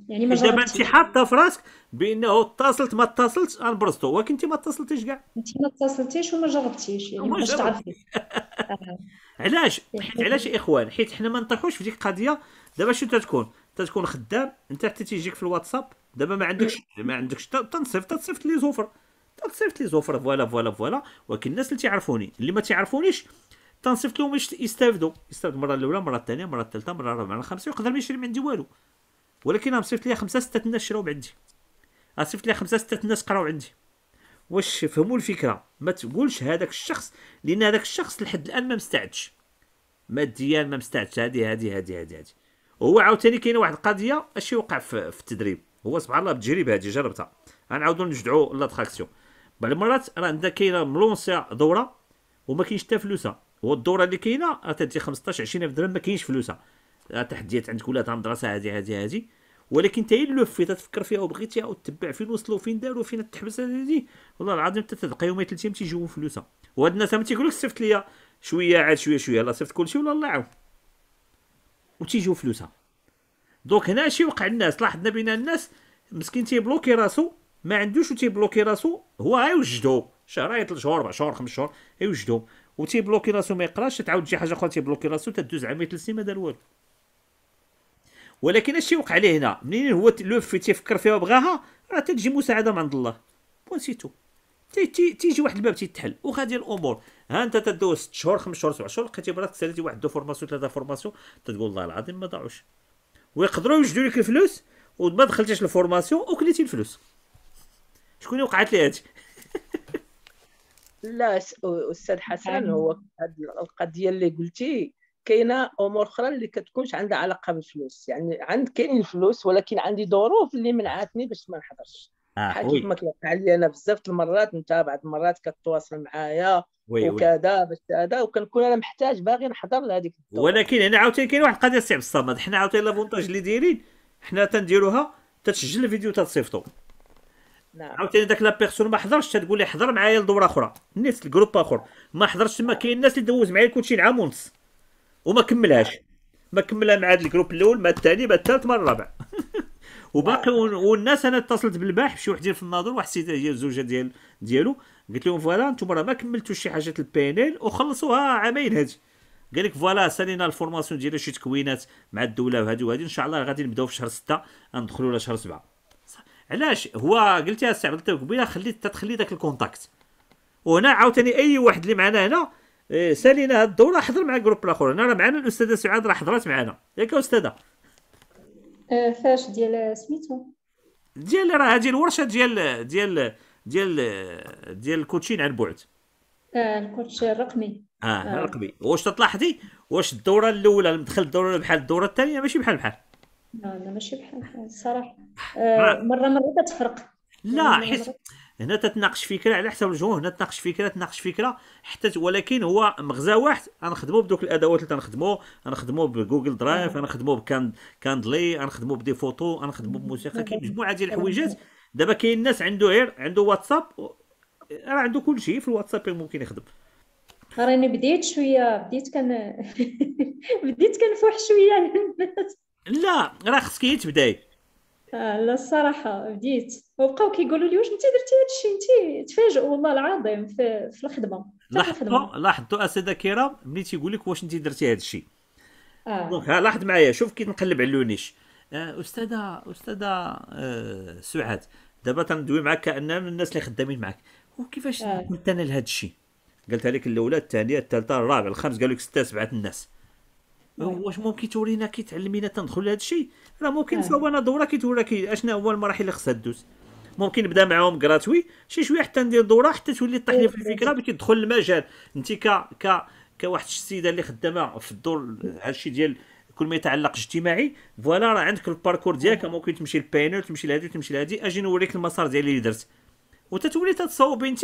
يعني ما دابا انت حاطه في راسك بانه اتصلت ما اتصلتش غنبرزتو ولكن انت ما اتصلتيش كاع انت ما اتصلتيش وما جربتيش يعني باش تعرفي علاش حيت علاش اخوان حيت حنا ما نطيحوش في ديك القضيه دابا شنو تتكون تتكون خدام انت حتى تيجيك في الواتساب دابا ما عندكش ما عندكش تنصيفط تنصيفط لي زوفر تنصيفط لي زوفر فوالا فوالا فوالا ولكن الناس اللي تيعرفوني اللي ما تيعرفونيش تنصيفط لهم يستافدوا يستافدوا المره الاولى المره الثانيه المره الثالثه المره الرابعه المره الخامسه يقدر ما يشري من عندي والو ولكن صيفط لي خمسه سته الناس شراو عندي صيفط لي خمسه سته الناس قراو عندي واش فهموا الفكره ما تقولش هذاك الشخص لان هذاك الشخص لحد الان ما مستعدش ماديا ما مستعدش هادي هادي هادي هادي هادي هو عاوتاني كاينه واحد القضيه اش يوقع في, في التدريب هو سبحان الله بتجريب هادي جربتها غنعاودو نجدعو لاتراكسيون بعض المرات راه عندنا كاينه ملونسا دوره وما كاينش حتى فلوسها والدوره اللي كاينه راه تدي 15 20000 درهم ما كاينش فلوسها تحديات عندك ولا مدرسه هذه هذه هذه ولكن انت اللوفي تفكر فيها وبغيتيها وتتبع فين وصلوا فين داروا فين تحبس هذه والله العظيم حتى يومين ثلاثة يوم تيجيو فلوسها وهاد الناس ما تيقول لك صيفط ليا شويه عاد شويه شويه لا صيفط كلشي ولا الله يعاون وتيجيو فلوسها دونك هنا شي وقع الناس لاحظنا بين الناس مسكين تيبلوكي راسو ما عندوش وتيبلوكي راسو هو غيوجدو شهرين ثلاث شهور اربع شهور خمس شهور يوجدو وتيبلوكي راسو ما يقراش تعاود شي حاجه اخرى تيبلوكي راسو تدوز عامين ثلاث سنين ما دار والو ولكن اش يوقع ليه هنا منين هو لو في تيفكر فيها وبغاها راه تتجي مساعده من عند الله ونسيتو تيجي تي واحد الباب تيتحل وغادي الامور ها انت تدوز 6 شهور 5 شهور 7 شهور لقيتي براسك سالتي واحد دو فورماسيون ثلاثه فورماسيون تقول والله العظيم ما ضاعوش ويقدروا يوجدوا لك الفلوس وما دخلتيش الفورماسيون وكليتي الفلوس شكون اللي وقعت لي هادشي لا استاذ حسن هو هاد القضيه اللي قلتي كاينه امور اخرى اللي كتكونش عندها علاقه بالفلوس يعني عند كاين الفلوس ولكن عندي ظروف اللي منعتني باش ما نحضرش آه حاجه ما كيوقع لي انا بزاف المرات انت بعض المرات كتواصل معايا وكذا باش هذا وكنكون انا محتاج باغي نحضر لهذيك ولكن هنا عاوتاني كاين واحد القضيه صعب الصمد حنا عاوتاني لافونتاج اللي دايرين حنا تنديروها تتسجل الفيديو تتصيفطو نعم عاوتاني داك لا بيرسون ما حضرش تقول لي حضر معايا لدوره اخرى نيت لجروب اخر ما حضرش تما كاين الناس اللي دوز معايا الكوتشي عام ونص وما كملهاش ما كملها مع هذا الجروب الاول ما الثاني ما الثالث ما الرابع وباقي والناس انا اتصلت بالباح بشي واحد في الناظور واحد السيده هي الزوجه ديال ديالو قلت لهم فوالا انتم راه ما كملتوش شي حاجه البي ان ال وخلصوها عامين هاد قال لك فوالا سالينا الفورماسيون ديال شي تكوينات مع الدوله وهادي وهادي ان شاء الله غادي نبداو في شهر 6 ندخلوا لشهر 7 علاش هو قلت قلت استعملت قبيله خليت تخلي داك الكونتاكت وهنا عاوتاني اي واحد اللي معنا هنا إيه، سالينا هاد الدوره حضر مع جروب الاخر انا راه معنا الاستاذه سعاد راه حضرات معنا ياك استاذه أه، فاش ديال سميتو ديال راه هذه الورشه ديال ديال ديال ديال الكوتشين عن بعد آه الكوتش الرقمي اه, آه. الرقمي واش تلاحظي واش الدوره الاولى دخل الدوره بحال الدوره الثانيه ماشي بحال بحال لا لا ماشي بحال بحال الصراحه آه مره مره كتفرق لا حيت هنا تتناقش فكره على حسب الجمهور هنا تناقش فكره تناقش فكره حتى ولكن هو مغزى واحد غنخدموا بدوك الادوات اللي تنخدموا غنخدموا بجوجل درايف غنخدموا بكاند كاندلي غنخدموا بدي فوتو غنخدموا بموسيقى كاين مجموعه ديال الحويجات دابا كاين الناس عنده غير عنده واتساب راه عنده كل شيء في الواتساب ممكن يخدم راني بديت شويه بديت كان بديت كنفوح شويه على الناس لا راه خصك تبداي آه، لا الصراحه بديت وبقاو كيقولوا لي واش انت درتي هذا الشيء انت تفاجئ والله العظيم في, في الخدمه لاحظتوا لاحظتوا أستاذة كيرا ملي تيقول لك واش انت درتي هذا الشيء آه. لاحظ معايا شوف كي تنقلب على لونيش آه، استاذه استاذه أه سعاد دابا تندوي معك كان من الناس اللي خدامين معك وكيفاش آه. قلت انا لهذا الشيء قلت لك الاولى الثانيه الثالثه الرابعه الخامس قالوا لك سته سبعه الناس واش ممكن تورينا كي تعلمينا تندخل لهذا الشيء راه ممكن آه. فوانا دوره كي اشنا هو المراحل اللي خصها تدوز ممكن نبدا معاهم كراتوي شي شويه حتى ندير دوره حتى تولي طيح لي في الفكره باش تدخل المجال انت ك ك كواحد السيده اللي خدامه في الدور هادشي ديال كل ما يتعلق اجتماعي فوالا راه عندك الباركور ديالك ممكن تمشي للبينر تمشي لهادي تمشي لهادي اجي نوريك المسار ديالي اللي درت وتتولي تتصاوب انت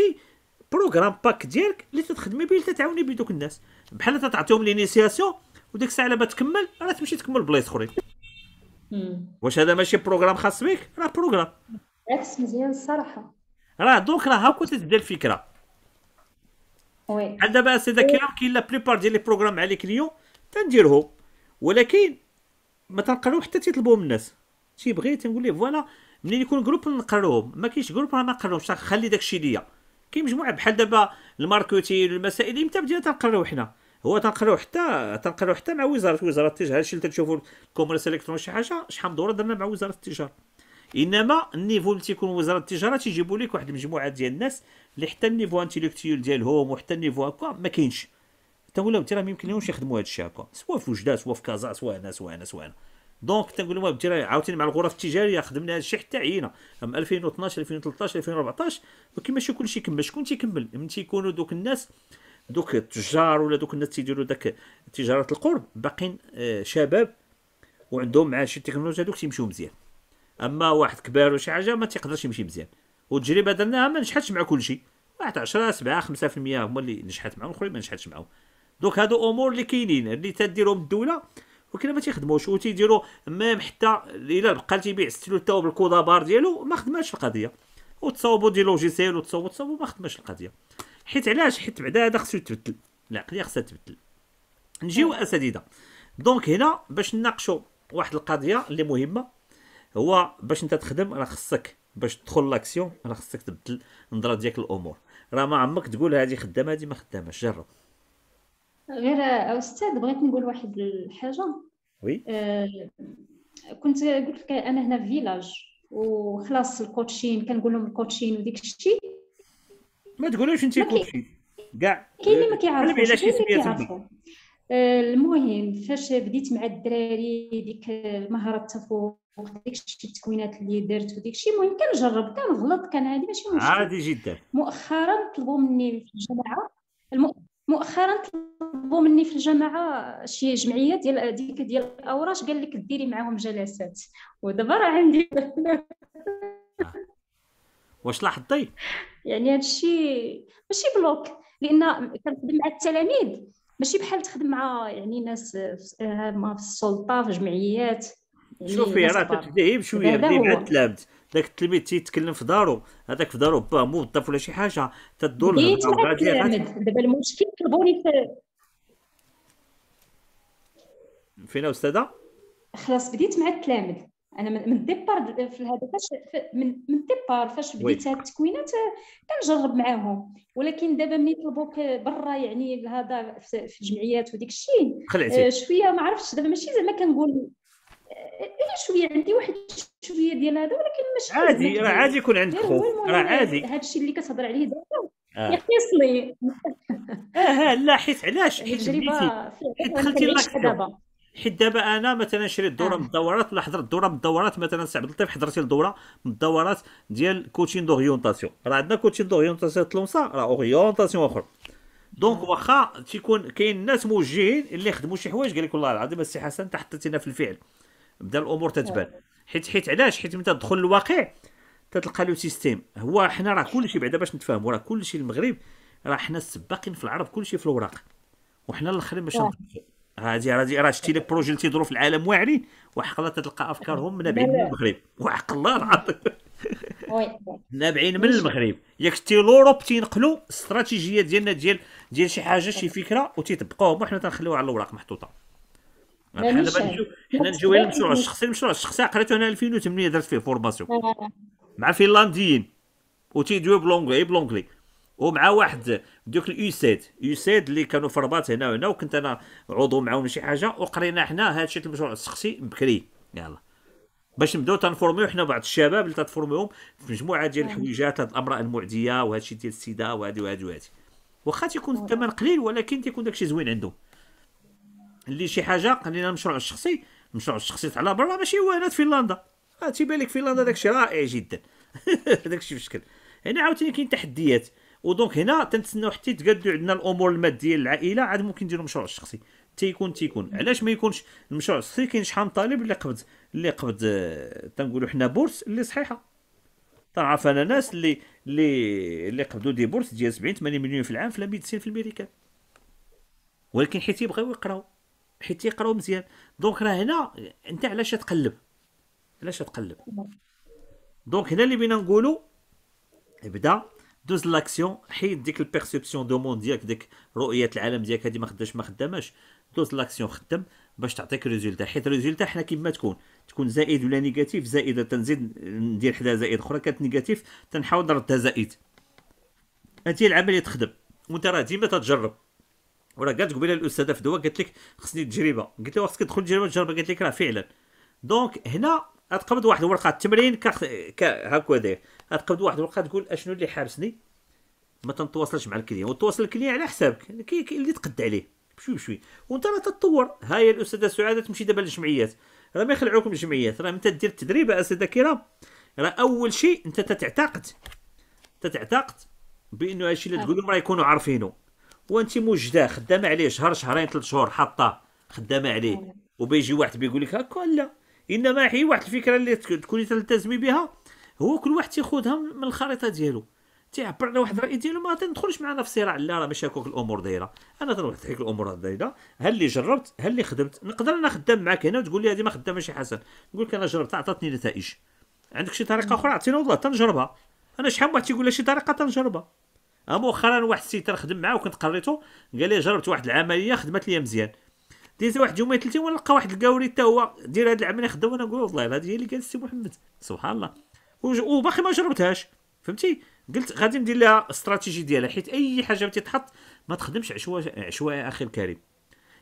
بروغرام باك ديالك اللي تخدمي به اللي تتعاوني به الناس بحال تعطيهم لينيسياسيون وديك الساعه لما تكمل راه تمشي تكمل بلايص اخرين واش هذا ماشي بروغرام خاص بك راه بروغرام عكس مزيان الصراحه راه دونك راه هاكا تتبدا الفكره وي بحال دابا السي ذاكره كاين لا بليبار ديال لي بروغرام مع لي كليون تنديرهم ولكن ما تنقراو حتى تيطلبوهم الناس تيبغي تنقول ليه فوالا منين يكون جروب نقراوهم ما كاينش جروب راه ما نقراوش خلي داكشي ليا كاين مجموعه بحال دابا الماركتين المسائل امتى بدينا تنقراو حنا هو تنقراو حتى تنقراو حتى مع وزاره وزاره التجاره هادشي اللي تنشوفوا الكوميرس الالكتروني شي حاجه شحال من دوره درنا مع وزاره التجاره انما النيفو اللي تيكون وزاره التجاره تيجيبوا لك واحد المجموعه ديال الناس اللي حتى النيفو انتيليكتيول ديالهم وحتى النيفو هكا ما كاينش حتى ولاو تي راه ما يخدموا هذا الشيء هكا سواء في وجده سواء في كازا سواء هنا سواء هنا سواء هنا دونك تنقول لهم بتي عاوتاني مع الغرف التجاريه خدمنا هذا الشيء حتى عينا من 2012 2013 2014 ولكن ماشي كلشي كمل شكون تيكمل من تيكونوا دوك الناس دوك التجار ولا دوك الناس تيديروا داك تجاره القرب باقيين آه، شباب وعندهم مع شي تكنولوجيا دوك تيمشيو مزيان اما واحد كبار وشي حاجه ما تيقدرش يمشي مزيان والتجربه درناها ما نجحتش مع كلشي واحد 10 7 5% هما اللي نجحت معاهم الاخرين ما نجحتش معاهم دوك هادو امور اللي كاينين اللي تديرهم الدوله ولكن ما تيخدموش وتيديروا ميم حتى الا بقى تيبيع ستيلو تاو بالكودا بار ديالو ما خدماش القضيه وتصاوبوا دي لوجيسيل وتصاوبوا تصاوبوا ما خدماش القضيه حيت علاش حيت بعدا هذا خصو يتبدل العقليه خصها تبدل نجيو أيوة. اساتذه دونك هنا باش نناقشوا واحد القضيه اللي مهمه هو باش انت تخدم راه خصك باش تدخل لاكسيون راه خصك تبدل النظره ديالك للامور راه ما عمرك تقول هذه خدامه هذه ما خدامهش جرب غير استاذ بغيت نقول واحد الحاجه وي آه كنت قلت لك انا هنا في فيلاج وخلاص الكوتشين كنقول لهم الكوتشين وديك الشيء ما تقولوش انت كلشي كاع كاين اللي آه، ما كيعرفوش كاين اللي آه، المهم فاش بديت مع الدراري ديك مهاره التفوق داكشي التكوينات اللي درت الشيء المهم كنجرب كنغلط كان هادي ماشي مشكل عادي جدا مؤخرا طلبوا مني في الجامعه مؤخرا طلبوا مني في الجامعه شي جمعيه ديال ديك ديال الاوراش قال لك ديري معاهم جلسات ودابا راه عندي آه. واش لاحظتي يعني هذا الشيء ماشي بلوك لان كنخدم مع التلاميذ ماشي بحال تخدم مع يعني ناس في آه، السلطه في جمعيات يعني شوفي راه تتجاهي بشويه بدي مع التلامذ داك التلميذ تيتكلم في دارو هذاك في دارو باه موظف ولا شي حاجه تدور دابا المشكل طلبوني في فينا استاذه خلاص بديت مع التلامذ انا من ديبار في هذا فاش من من ديبار فاش بديت هاد التكوينات آه، كنجرب معاهم ولكن دابا ملي طلبوك برا يعني هذا في الجمعيات وديك الشيء آه، شويه ما عرفتش دابا ماشي زعما كنقول آه، الا شويه عندي واحد شويه ديال هذا ولكن ماشي عادي راه عادي يكون عندك خوف راه عادي هذا الشيء اللي كتهضر عليه دابا آه. يقيسني اه لا حيت علاش حيت دخلتي لاكسيون حيت دابا انا مثلا شريت دوره آه. من الدورات ولا حضرت دوره من الدورات مثلا سي عبد اللطيف حضرتي الدوره من الدورات ديال كوتشين دوريونطاسيون راه عندنا كوتشين دوريونطاسيون تلونسا راه اوريونطاسيون اخر دونك واخا تيكون كاين ناس موجهين اللي خدموا شي حوايج قال لك والله العظيم السي حسن انت حطيتينا في الفعل بدا الامور تتبان آه. حيت حيت علاش حيت انت تدخل للواقع تتلقى لو سيستيم هو حنا راه كلشي بعدا باش نتفاهموا راه كلشي المغرب راه حنا السباقين في العرب كلشي في الاوراق وحنا الاخرين باش آه. هادي راه راه شتي لي بروجي اللي تيدوروا في العالم واعري وحق الله تتلقى افكارهم نابعين من المغرب وحق الله العظيم نابعين من المغرب ياك شتي لوروب تينقلوا الاستراتيجيه ديالنا ديال ديال شي حاجه شي فكره وتيطبقوهم وحنا تنخليوها على الاوراق محطوطه حنا دابا نجيو حنا نجيو غير المشروع الشخصي المشروع الشخصي قريته انا 2008 درت فيه فورماسيون مع فنلنديين وتيدوي بلونغلي بلونغلي ومع واحد دوك الايساد ايساد اللي كانوا في الرباط هنا وهنا وكنت انا عضو معاهم شي حاجه وقرينا حنا هادشي المشروع السخسي بكري يلا باش نبداو تنفورميو حنا بعض الشباب اللي تنفورميوهم في مجموعه ديال نعم. الحويجات هاد الامراء المعديه وهادشي ديال السيده وهادي وهادي وهادي واخا تيكون نعم. الثمن قليل ولكن تيكون داكشي زوين عندهم اللي شي حاجه خلينا المشروع الشخصي المشروع الشخصي على برا ماشي هو هنا في فنلندا آه، تيبان لك فنلندا داكشي رائع جدا داكشي في بشكل هنا عاوتاني كاين تحديات ودونك هنا تنتسناو حتى يتقادوا عندنا الامور الماديه للعائله عاد ممكن نديرو مشروع شخصي تيكون تيكون علاش ما يكونش المشروع الشخصي كاين شحال من طالب اللي قبض اللي قبض آه، تنقولو حنا بورس اللي صحيحه تعرف انا ناس اللي اللي اللي قبضوا دي بورس ديال 70 80 مليون في العام في الميديسين في الميريكان ولكن حيت يبغيو يقراو حيت يقراو مزيان دونك راه هنا انت علاش تقلب علاش تقلب دونك هنا اللي بينا نقولوا بدا دوز لاكسيون حيد ديك البيرسيبسيون دو مون ديالك ديك رؤيه العالم ديالك هادي ما خداش ما خداماش دوز لاكسيون خدم باش تعطيك ريزولتا حيت ريزولتا حنا كيما تكون تكون زائد ولا نيجاتيف زائده تنزيد ندير حدا زائد اخرى كانت نيجاتيف تنحاول نردها زائد هادي العمليه تخدم وانت راه ديما تتجرب وراه قالت قبيله الاستاذه في فدوى قالت لك خصني تجربه قلت لها خصك تدخل تجربه تجربه قالت لك راه فعلا دونك هنا تقبض واحد الورقه التمرين كخ... ك... هكا داير غتقبض واحد الوقت تقول اشنو اللي حابسني ما تنتواصلش مع الكليان وتواصل الكليان على حسابك كاين اللي تقد عليه بشوي بشوي وانت راه تتطور ها هي الاستاذه سعاده تمشي دابا للجمعيات راه ما يخلعوكم الجمعيات راه انت دير التدريب اساتذه ذاكره راه اول شيء انت تتعتقد تتعتقد بانه هادشي اللي تقول لهم راه يكونوا عارفينه وانت موجده خدامه عليه شهر شهرين ثلاث شهور حاطه خدامه عليه وبيجي واحد بيقول لك هكا لا انما هي واحد الفكره اللي تكوني تلتزمي بها هو كل واحد تيخوذها من الخريطه ديالو تيعبر على واحد الراي ديالو ما تندخلش معنا في صراع لا راه ماشي هكاك الامور دايره انا تنوضح لك الامور دايره هل اللي جربت هل اللي خدمت نقدر انا خدام معاك هنا وتقول لي هذه ما شي حسن نقول لك انا جربت عطاتني نتائج عندك شي طريقه اخرى عطينا والله تنجربها انا شحال واحد تيقول لي شي طريقه تنجربها أه، مؤخرا واحد السيد تنخدم معاه وكنت قريته قال لي جربت واحد العمليه خدمت لي مزيان ديز واحد يومين ثلاثه ونلقى واحد الكاوري حتى هو دير هذه العمليه خدام وانا نقول والله هذه هي اللي قال السي محمد سبحان الله وباقي ما جربتهاش فهمتي قلت غادي ندير لها استراتيجي ديالها حيت اي حاجه تتحط ما تخدمش عشوائي عشوائي اخي الكريم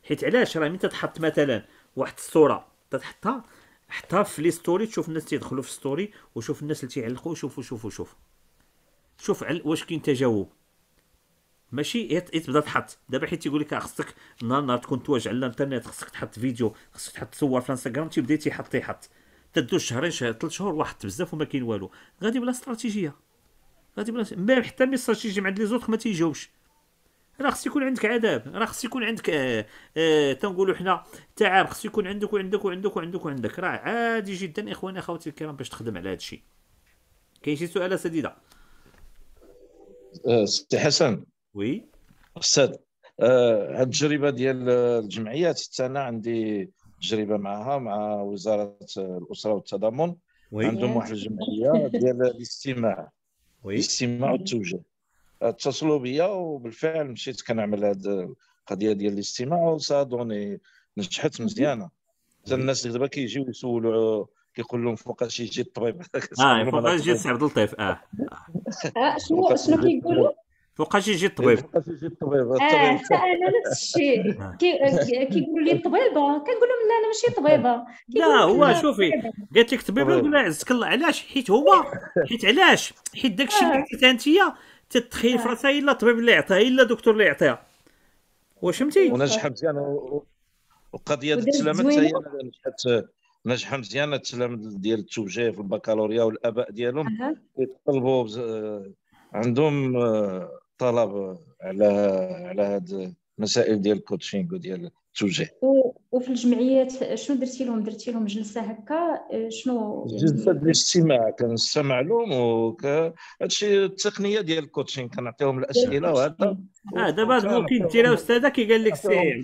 حيت علاش راه من تتحط مثلا واحد الصوره تتحطها حطها في لي ستوري تشوف الناس تيدخلوا في ستوري وشوف الناس اللي تيعلقوا شوفوا شوفوا شوف شوف عل... واش كاين تجاوب ماشي تبدا تحط دابا حيت تيقول لك آه، خصك نهار نهار تكون تواجع على الانترنت خصك تحط فيديو خصك تحط صور في الانستغرام تيبدا تيحط تيحط تدوز شهرين شهر ثلاث شهور واحد بزاف وما كاين والو غادي بلا استراتيجيه غادي بلا ما حتى مي استراتيجي مع لي زوطخ ما تيجاوبش راه خص يكون عندك عذاب راه خص يكون عندك آه آه تنقولوا حنا تعب خص يكون عندك وعندك وعندك وعندك وعندك راه عادي جدا اخواني اخواتي الكرام باش تخدم على هذا الشيء كاين شي سؤال سديده آه، سي حسن وي استاذ آه، هاد التجربه ديال الجمعيات حتى انا عندي تجربه معها مع وزاره الاسره والتضامن وي. عندهم واحد الجمعيه ديال الاستماع الاستماع والتوجيه اتصلوا بيا وبالفعل مشيت كنعمل هاد القضيه ديال الاستماع وصادوني نجحت مزيانه حتى الناس دابا كيجيو يسولوا كيقول لهم فوقاش يجي الطبيب اه فوقاش يجي سي عبد اللطيف اه شنو شنو كيقولوا فوقاش يجي الطبيب يعني فوقاش يجي الطبيب اه انا نفس الشيء آه. كيقولوا لي طبيبه كنقول لهم لا انا ماشي طبيبه لا هو شوفي قالت لك طبيبه نقول لها عزك الله علاش حيت هو حيت علاش حيت داك الشيء آه. اللي عطيتها انت تتخيل آه. في راسها الا الطبيب اللي يعطيها الا الدكتور اللي يعطيها واش فهمتي ونجح مزيان وقضيه التلامذه هي نجحت نجحة مزيان التلامذه ديال التوجيه في البكالوريا والاباء ديالهم كيطلبوا عندهم الطلب على على هاد المسائل ديال الكوتشينغ وديال التوجيه وفي الجمعيات شنو درتي لهم درتي لهم جلسه هكا آه، شنو يعني؟ جلسه الاستماع كنستمع لهم وك هادشي التقنيه ديال الكوتشينغ كنعطيهم الاسئله وهذا اه دابا ممكن دير استاذه كي قال لك سي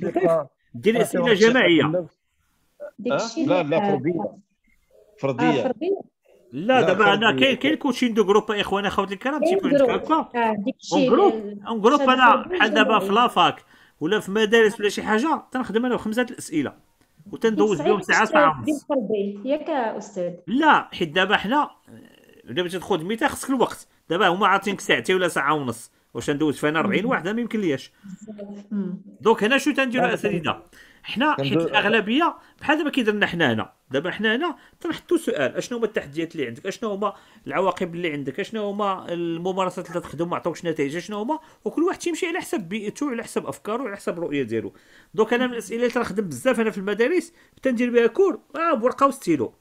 دير اسئله جماعيه لا لا فرديه آه، فرديه آه، لا, دابا انا كاين كاين كوتشين دو جروب اخوان اخواتي الكرام تيكون آه، عندك هكا اون جروب اون جروب انا بحال دابا في لافاك ولا في مدارس ولا شي حاجه تنخدم انا بخمسه الاسئله وتندوز بهم ساعه ساعه ونص ياك استاذ لا حيت دابا حنا دابا تدخل الميتا خصك الوقت دابا هما عاطينك ساعتين ولا ساعه ونص واش ندوز فيها 40 واحده ما يمكن لياش دونك هنا شو تنديروا اساتذه حنا حيت الاغلبيه بحال دابا كيدير لنا حنا هنا دابا حنا هنا تنحطوا سؤال اشنو هما التحديات اللي عندك اشنو هما العواقب اللي عندك اشنو هما الممارسات اللي تخدم ما عطاوكش نتائج اشنو هما وكل واحد تيمشي على حسب بيئته على حسب افكاره على حسب الرؤيه ديالو دوك انا من الاسئله اللي تنخدم بزاف انا في المدارس تندير بها كور اه بورقه وستيلو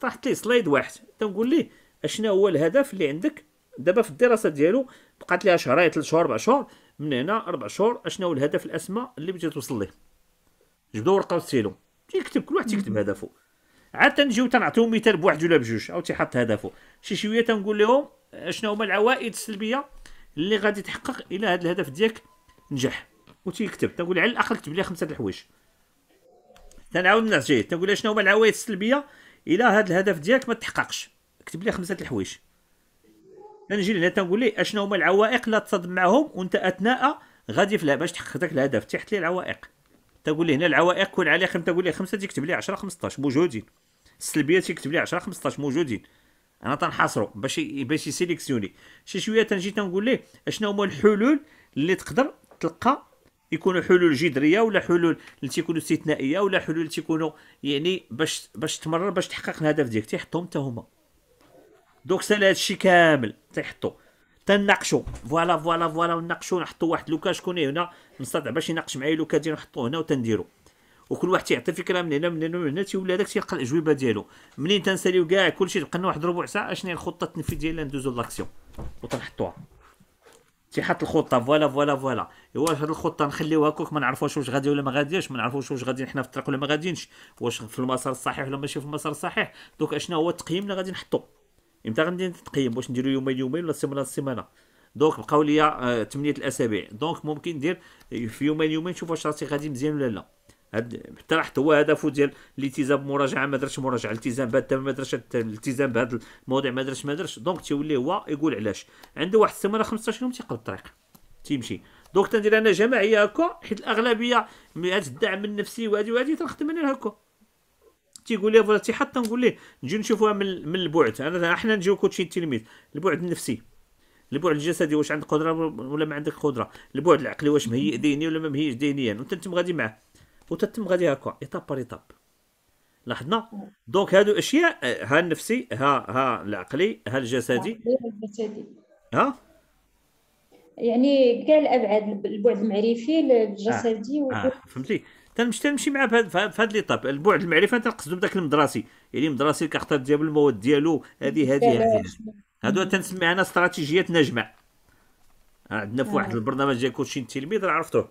طاحت لي سلايد واحد تنقول ليه اشنو هو الهدف اللي عندك دابا في الدراسه ديالو بقات لها شهرين ثلاث شهور اربع شهور من هنا اربع شهور اشنو هو الهدف الاسمى اللي بغيتي توصل ليه جبدوا ورقه وستيلو تيكتب كل واحد تيكتب هدفه عاد تنجيو تنعطيو مثال بواحد ولا بجوج او تيحط هدفه شي شويه تنقول لهم شنو هما العوائد السلبيه اللي غادي تحقق الى هذا الهدف ديالك نجح وتيكتب تنقول على الاقل كتب لي خمسه الحوايج تنعاود الناس جاي تنقول شنو هما العوائد السلبيه الى هذا الهدف ديالك ما تحققش كتب لي خمسه الحوايج تنجي لهنا تنقول لي اشنو هما العوائق اللي تصدم معهم وانت اثناء غادي في باش تحقق ذاك الهدف تحط لي العوائق تقول لي هنا العوائق كون عليه خمسه تقول لي خمسه تكتب لي 10 15 موجودين السلبيات تكتب لي 10 15 موجودين انا تنحاصرو باش باش يسيليكسيوني شي شويه تنجي تنقول ليه اشنو هما الحلول اللي تقدر تلقى يكونوا حلول جذريه ولا حلول اللي تيكونوا استثنائيه ولا حلول اللي تيكونوا يعني باش باش تمرر باش تحقق الهدف ديالك تيحطهم حتى هما دوك سالا هادشي كامل تيحطو تناقشوا فوالا فوالا فوالا وناقشوا نحطوا واحد لوكا شكون هنا نستطيع باش يناقش معايا لوكا ديالو نحطوه هنا وتنديروا وكل واحد تيعطي فكره من هنا من هنا من هنا تيولي هذاك تيلقى الاجوبه ديالو منين تنساليو كاع كلشي تبقى لنا واحد ربع ساعه اشنو هي الخطه التنفيذيه اللي ندوزو لاكسيون وتنحطوها تيحط الخطه فوالا فوالا فوالا واش هاد الخطه نخليوها هكاك ما نعرفوش واش غادي ولا ما غاديش ما نعرفوش واش غادي حنا في الطريق ولا ما غاديينش واش في المسار الصحيح ولا ماشي في المسار الصحيح دوك اشنا هو التقييم اللي غادي نحطو امتى غادي نتقيم واش نديرو يومين يومين ولا سيمانه سيمانه دونك بقاو ليا 8 آه، الاسابيع دونك ممكن ندير آه، في يومين يومين نشوف واش راسي غادي مزيان ولا لا هاد حتى راح هو هدفه ديال الالتزام مراجعة ما درتش مراجعه الالتزام بهذا ما درتش الالتزام بهذا المواضيع ما درتش ما درتش دونك تيولي هو يقول علاش عنده واحد السيمانه 15 يوم تيقلب الطريق تيمشي دونك تندير انا جماعيه هكا حيت الاغلبيه هاد الدعم النفسي وهادي وهادي تنخدم انا هكا تيقول لي فوالا تيحط نقول ليه نجيو نشوفوها من من البعد انا احنا نجيو كوتشي التلميذ البعد النفسي البعد الجسدي واش عندك قدره ولا ما عندك قدره البعد العقلي واش مهيئ ذهني ولا ما مهيئش ذهنيا وانت تم غادي معاه وتتم غادي هكا ايطاب بار ايطاب لاحظنا دونك هادو اشياء ها النفسي ها ها العقلي ها الجسدي ها يعني كاع الابعاد البعد المعرفي الجسدي آه. آه. فهمتي تنمشي تنمشي معاه في هذا ليطاب البعد المعرفه تنقصدو بداك المدرسي يعني المدرسي اللي كيختار ديال المواد ديالو هذه هذه هادو تنسمي انا استراتيجيات نجمع عندنا في واحد البرنامج ديال كوتشين التلميذ راه عرفتوه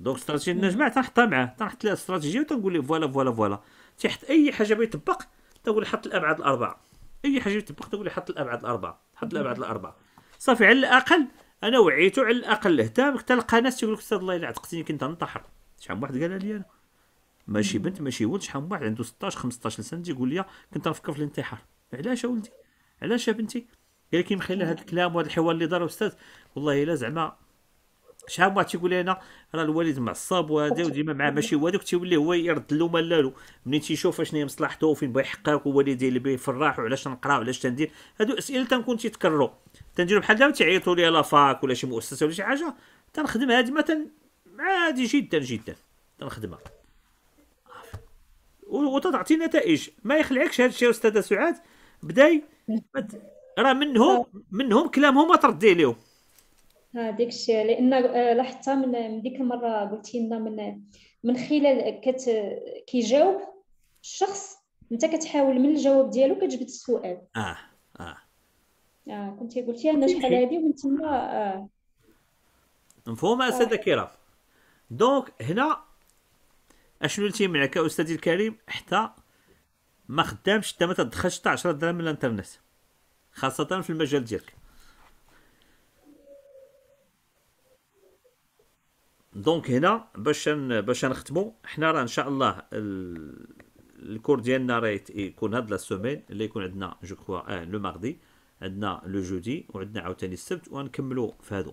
دونك استراتيجيه نجمع تنحطها معاه تنحط له استراتيجيه وتنقول له فوالا فوالا فوالا تيحط اي حاجه بيطبق تنقول له حط الابعاد الاربعه اي حاجه يطبق تنقول حط الابعاد الاربعه حط الابعاد الاربعه صافي على الاقل انا وعيته على الاقل هتا تلقى ناس تيقول لك استاذ الله الا عتقتني كنت أنتحر شحال من واحد قالها لي انا ماشي بنت ماشي ولد شحال من واحد عنده 16 15 سنه تيقول لي كنت نفكر في الانتحار علاش ولدي علاش بنتي قال لك من خلال هذا الكلام وهذا الحوار اللي دار استاذ والله الا زعما شحال من واحد تيقول لي انا راه الوالد معصب وهذا وديما معاه ماشي هو هذاك تيولي هو يرد ما لا منين تيشوف اشنو هي مصلحته وفين بغى يحقق والديه اللي بغى يفرح وعلاش نقرا وعلاش تندير هادو اسئله تنكون تيتكرروا تنديرو بحال دابا تيعيطوا لي لافاك ولا شي مؤسسه ولا شي حاجه تنخدم هادي ما تن عادي جدا جدا الخدمه وتعطي نتائج ما يخلعكش هذا الشيء استاذه سعاد بداي راه منهم منهم كلامهم ما تردي لهم هذاك الشيء لان آه، لاحظتها من ديك المره قلتي لنا من من خلال كت كيجاوب الشخص انت كتحاول من الجواب ديالو كتجبد السؤال اه اه اه كنتي قلتي انا شحال هذه ومن تما آه. مفهومه استاذه آه. كيراف دونك هنا اشنو قلتي منها استاذي الكريم حتى ما خدامش حتى ما تدخلش حتى 10 درهم من الانترنت خاصه في المجال ديالك دونك هنا باش باش نختمو حنا راه ان شاء الله الكور ديالنا راه يكون هاد لا سومين اللي يكون عندنا جو كوا اه لو ماردي عندنا لو جودي وعندنا عاوتاني السبت ونكملو في هادو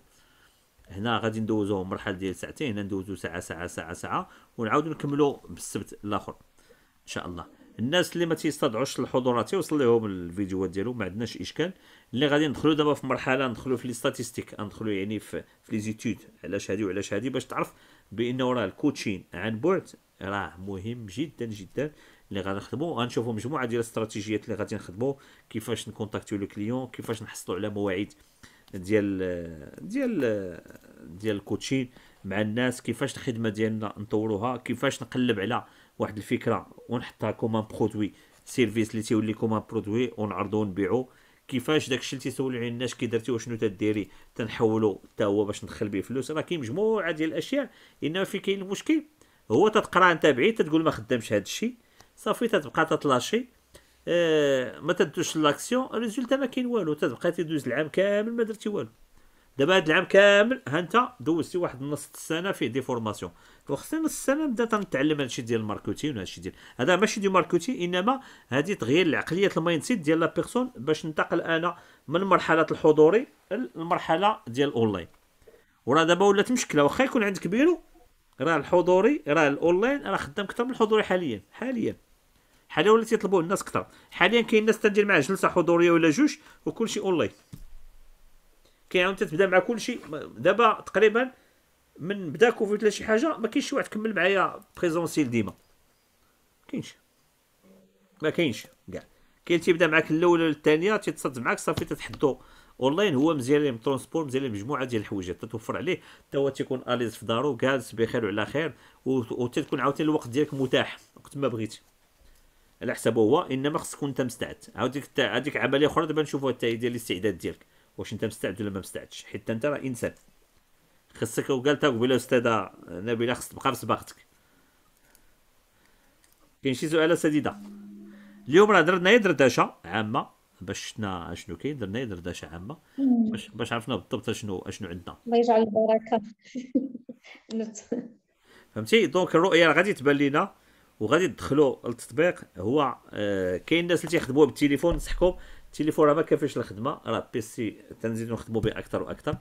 هنا غادي ندوزو مرحله ديال ساعتين هنا ندوزو ساعه ساعه ساعه ساعه ونعاودو نكملو بالسبت الاخر ان شاء الله الناس اللي ما تيستدعوش الحضورات يوصل لهم الفيديوهات ديالو ما عندناش اشكال اللي غادي ندخلو دابا في مرحله ندخلو في لي ستاتستيك ندخلو يعني في في لي زيتود علاش هادي وعلاش هادي باش تعرف بانه راه الكوتشين عن بعد راه مهم جدا جدا اللي غنخدمو غنشوفو مجموعه ديال الاستراتيجيات اللي غادي نخدمو كيفاش نكونتاكتيو لو كليون كيفاش نحصلو على مواعيد ديال ديال ديال الكوتشين مع الناس كيفاش الخدمه ديالنا نطوروها كيفاش نقلب على واحد الفكره ونحطها كومان برودوي سيرفيس اللي تيولي كومان برودوي ونعرضو ونبيعو كيفاش داكشي اللي تيسولو عليه الناس كي درتي وشنو تديري تنحولو حتى هو باش ندخل به فلوس راه كاين مجموعه ديال الاشياء انما فين كاين المشكل هو تتقرا انت بعيد تتقول ما خدامش هذا الشيء صافي تتبقى تتلاشي آه، ما تدوش لاكسيون ريزولتا ما كاين والو تبقى تدوز العام كامل ما درتي والو دابا هاد العام كامل ها انت دوزتي واحد نص السنه فيه دي فورماسيون وخصني نص السنه نبدا تنتعلم هادشي ديال الماركتين وهادشي ديال هذا ماشي دي ماركتين انما هادي تغيير العقليه المايند سيت ديال لا بيرسون باش ننتقل انا من مرحله الحضوري للمرحله ديال الاونلاين وراه دابا ولات مشكله واخا يكون عندك بيرو راه الحضوري راه الاونلاين راه خدام اكثر من الحضوري حاليا حاليا حاليا ولا تيطلبوه الناس كثر حاليا كاين الناس تندير معاه جلسه حضوريه ولا جوج وكلشي اونلاين انت تتبدا مع كلشي دابا تقريبا من بدا كوفيد ولا شي حاجه ما كاينش شي واحد كمل معايا بريزونسيل ديما ما كاينش ما كاينش كاع كاين تيبدا معاك الاولى ولا الثانيه تيتصد معاك صافي تتحدو اونلاين هو مزيان ليه ترونسبور مزيان ليه مجموعه ديال الحوايج تتوفر عليه حتى هو تيكون اليز في دارو جالس بخير وعلى خير وتتكون عاوتاني الوقت ديالك متاح وقت ما بغيتي على حساب هو انما خصك تكون انت مستعد هذيك هذيك عمليه اخرى دابا نشوفوها حتى هي ديال الاستعداد ديالك واش انت مستعد ولا ما مستعدش حيت انت راه انسان خصك وقالتها قبيله استاذه نبيله خصك تبقى في سباقتك كاين شي سؤال سديده اليوم راه درنا دردشه عامه باش شفنا شنو كاين درنا دردشه عامه باش باش عرفنا بالضبط شنو اشنو عندنا الله يجعل البركه فهمتي دونك الرؤيه غادي تبان لينا وغادي تدخلوا للتطبيق هو آه كاين الناس اللي تيخدموا بالتليفون نصحكم التليفون راه ما كافيش الخدمه راه بيسي تنزيدو نخدموا به اكثر واكثر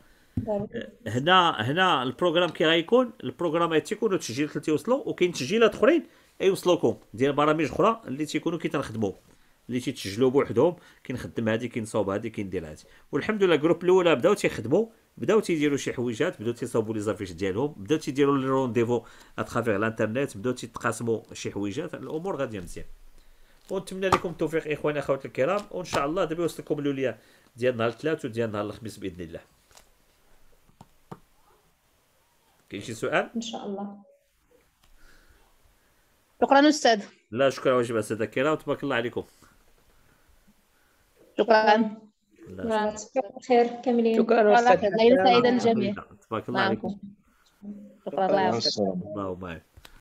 هنا هنا البروغرام كي غيكون البروغرام تيكونوا تسجيلات اللي تيوصلوا وكاين تسجيلات اخرين يوصلوكم ديال برامج اخرى اللي تيكونوا كي تنخدموا اللي تيتسجلوا بوحدهم كنخدم هادي كنصوب هادي كندير هادي والحمد لله الجروب الاولى بداو تيخدموا بداو تيديروا شي حويجات بداو تيصاوبوا لي زافيش ديالهم بداو تيديروا لي رونديفو اترافيغ الانترنيت بداو تيتقاسموا شي حويجات الامور غاديه مزيان ونتمنى لكم التوفيق اخواني اخواتي الكرام وان شاء الله دابا يوصلكم لوليا ديال نهار الثلاث وديال نهار الخميس باذن الله كاين شي سؤال ان شاء الله شكرا استاذ لا شكرا واجب استاذ الكرام تبارك الله عليكم شكرا نعم، الله خير كاملين شكرا ليله سعيده للجميع تبارك الله نعم. عليكم شكرا الله يعافيك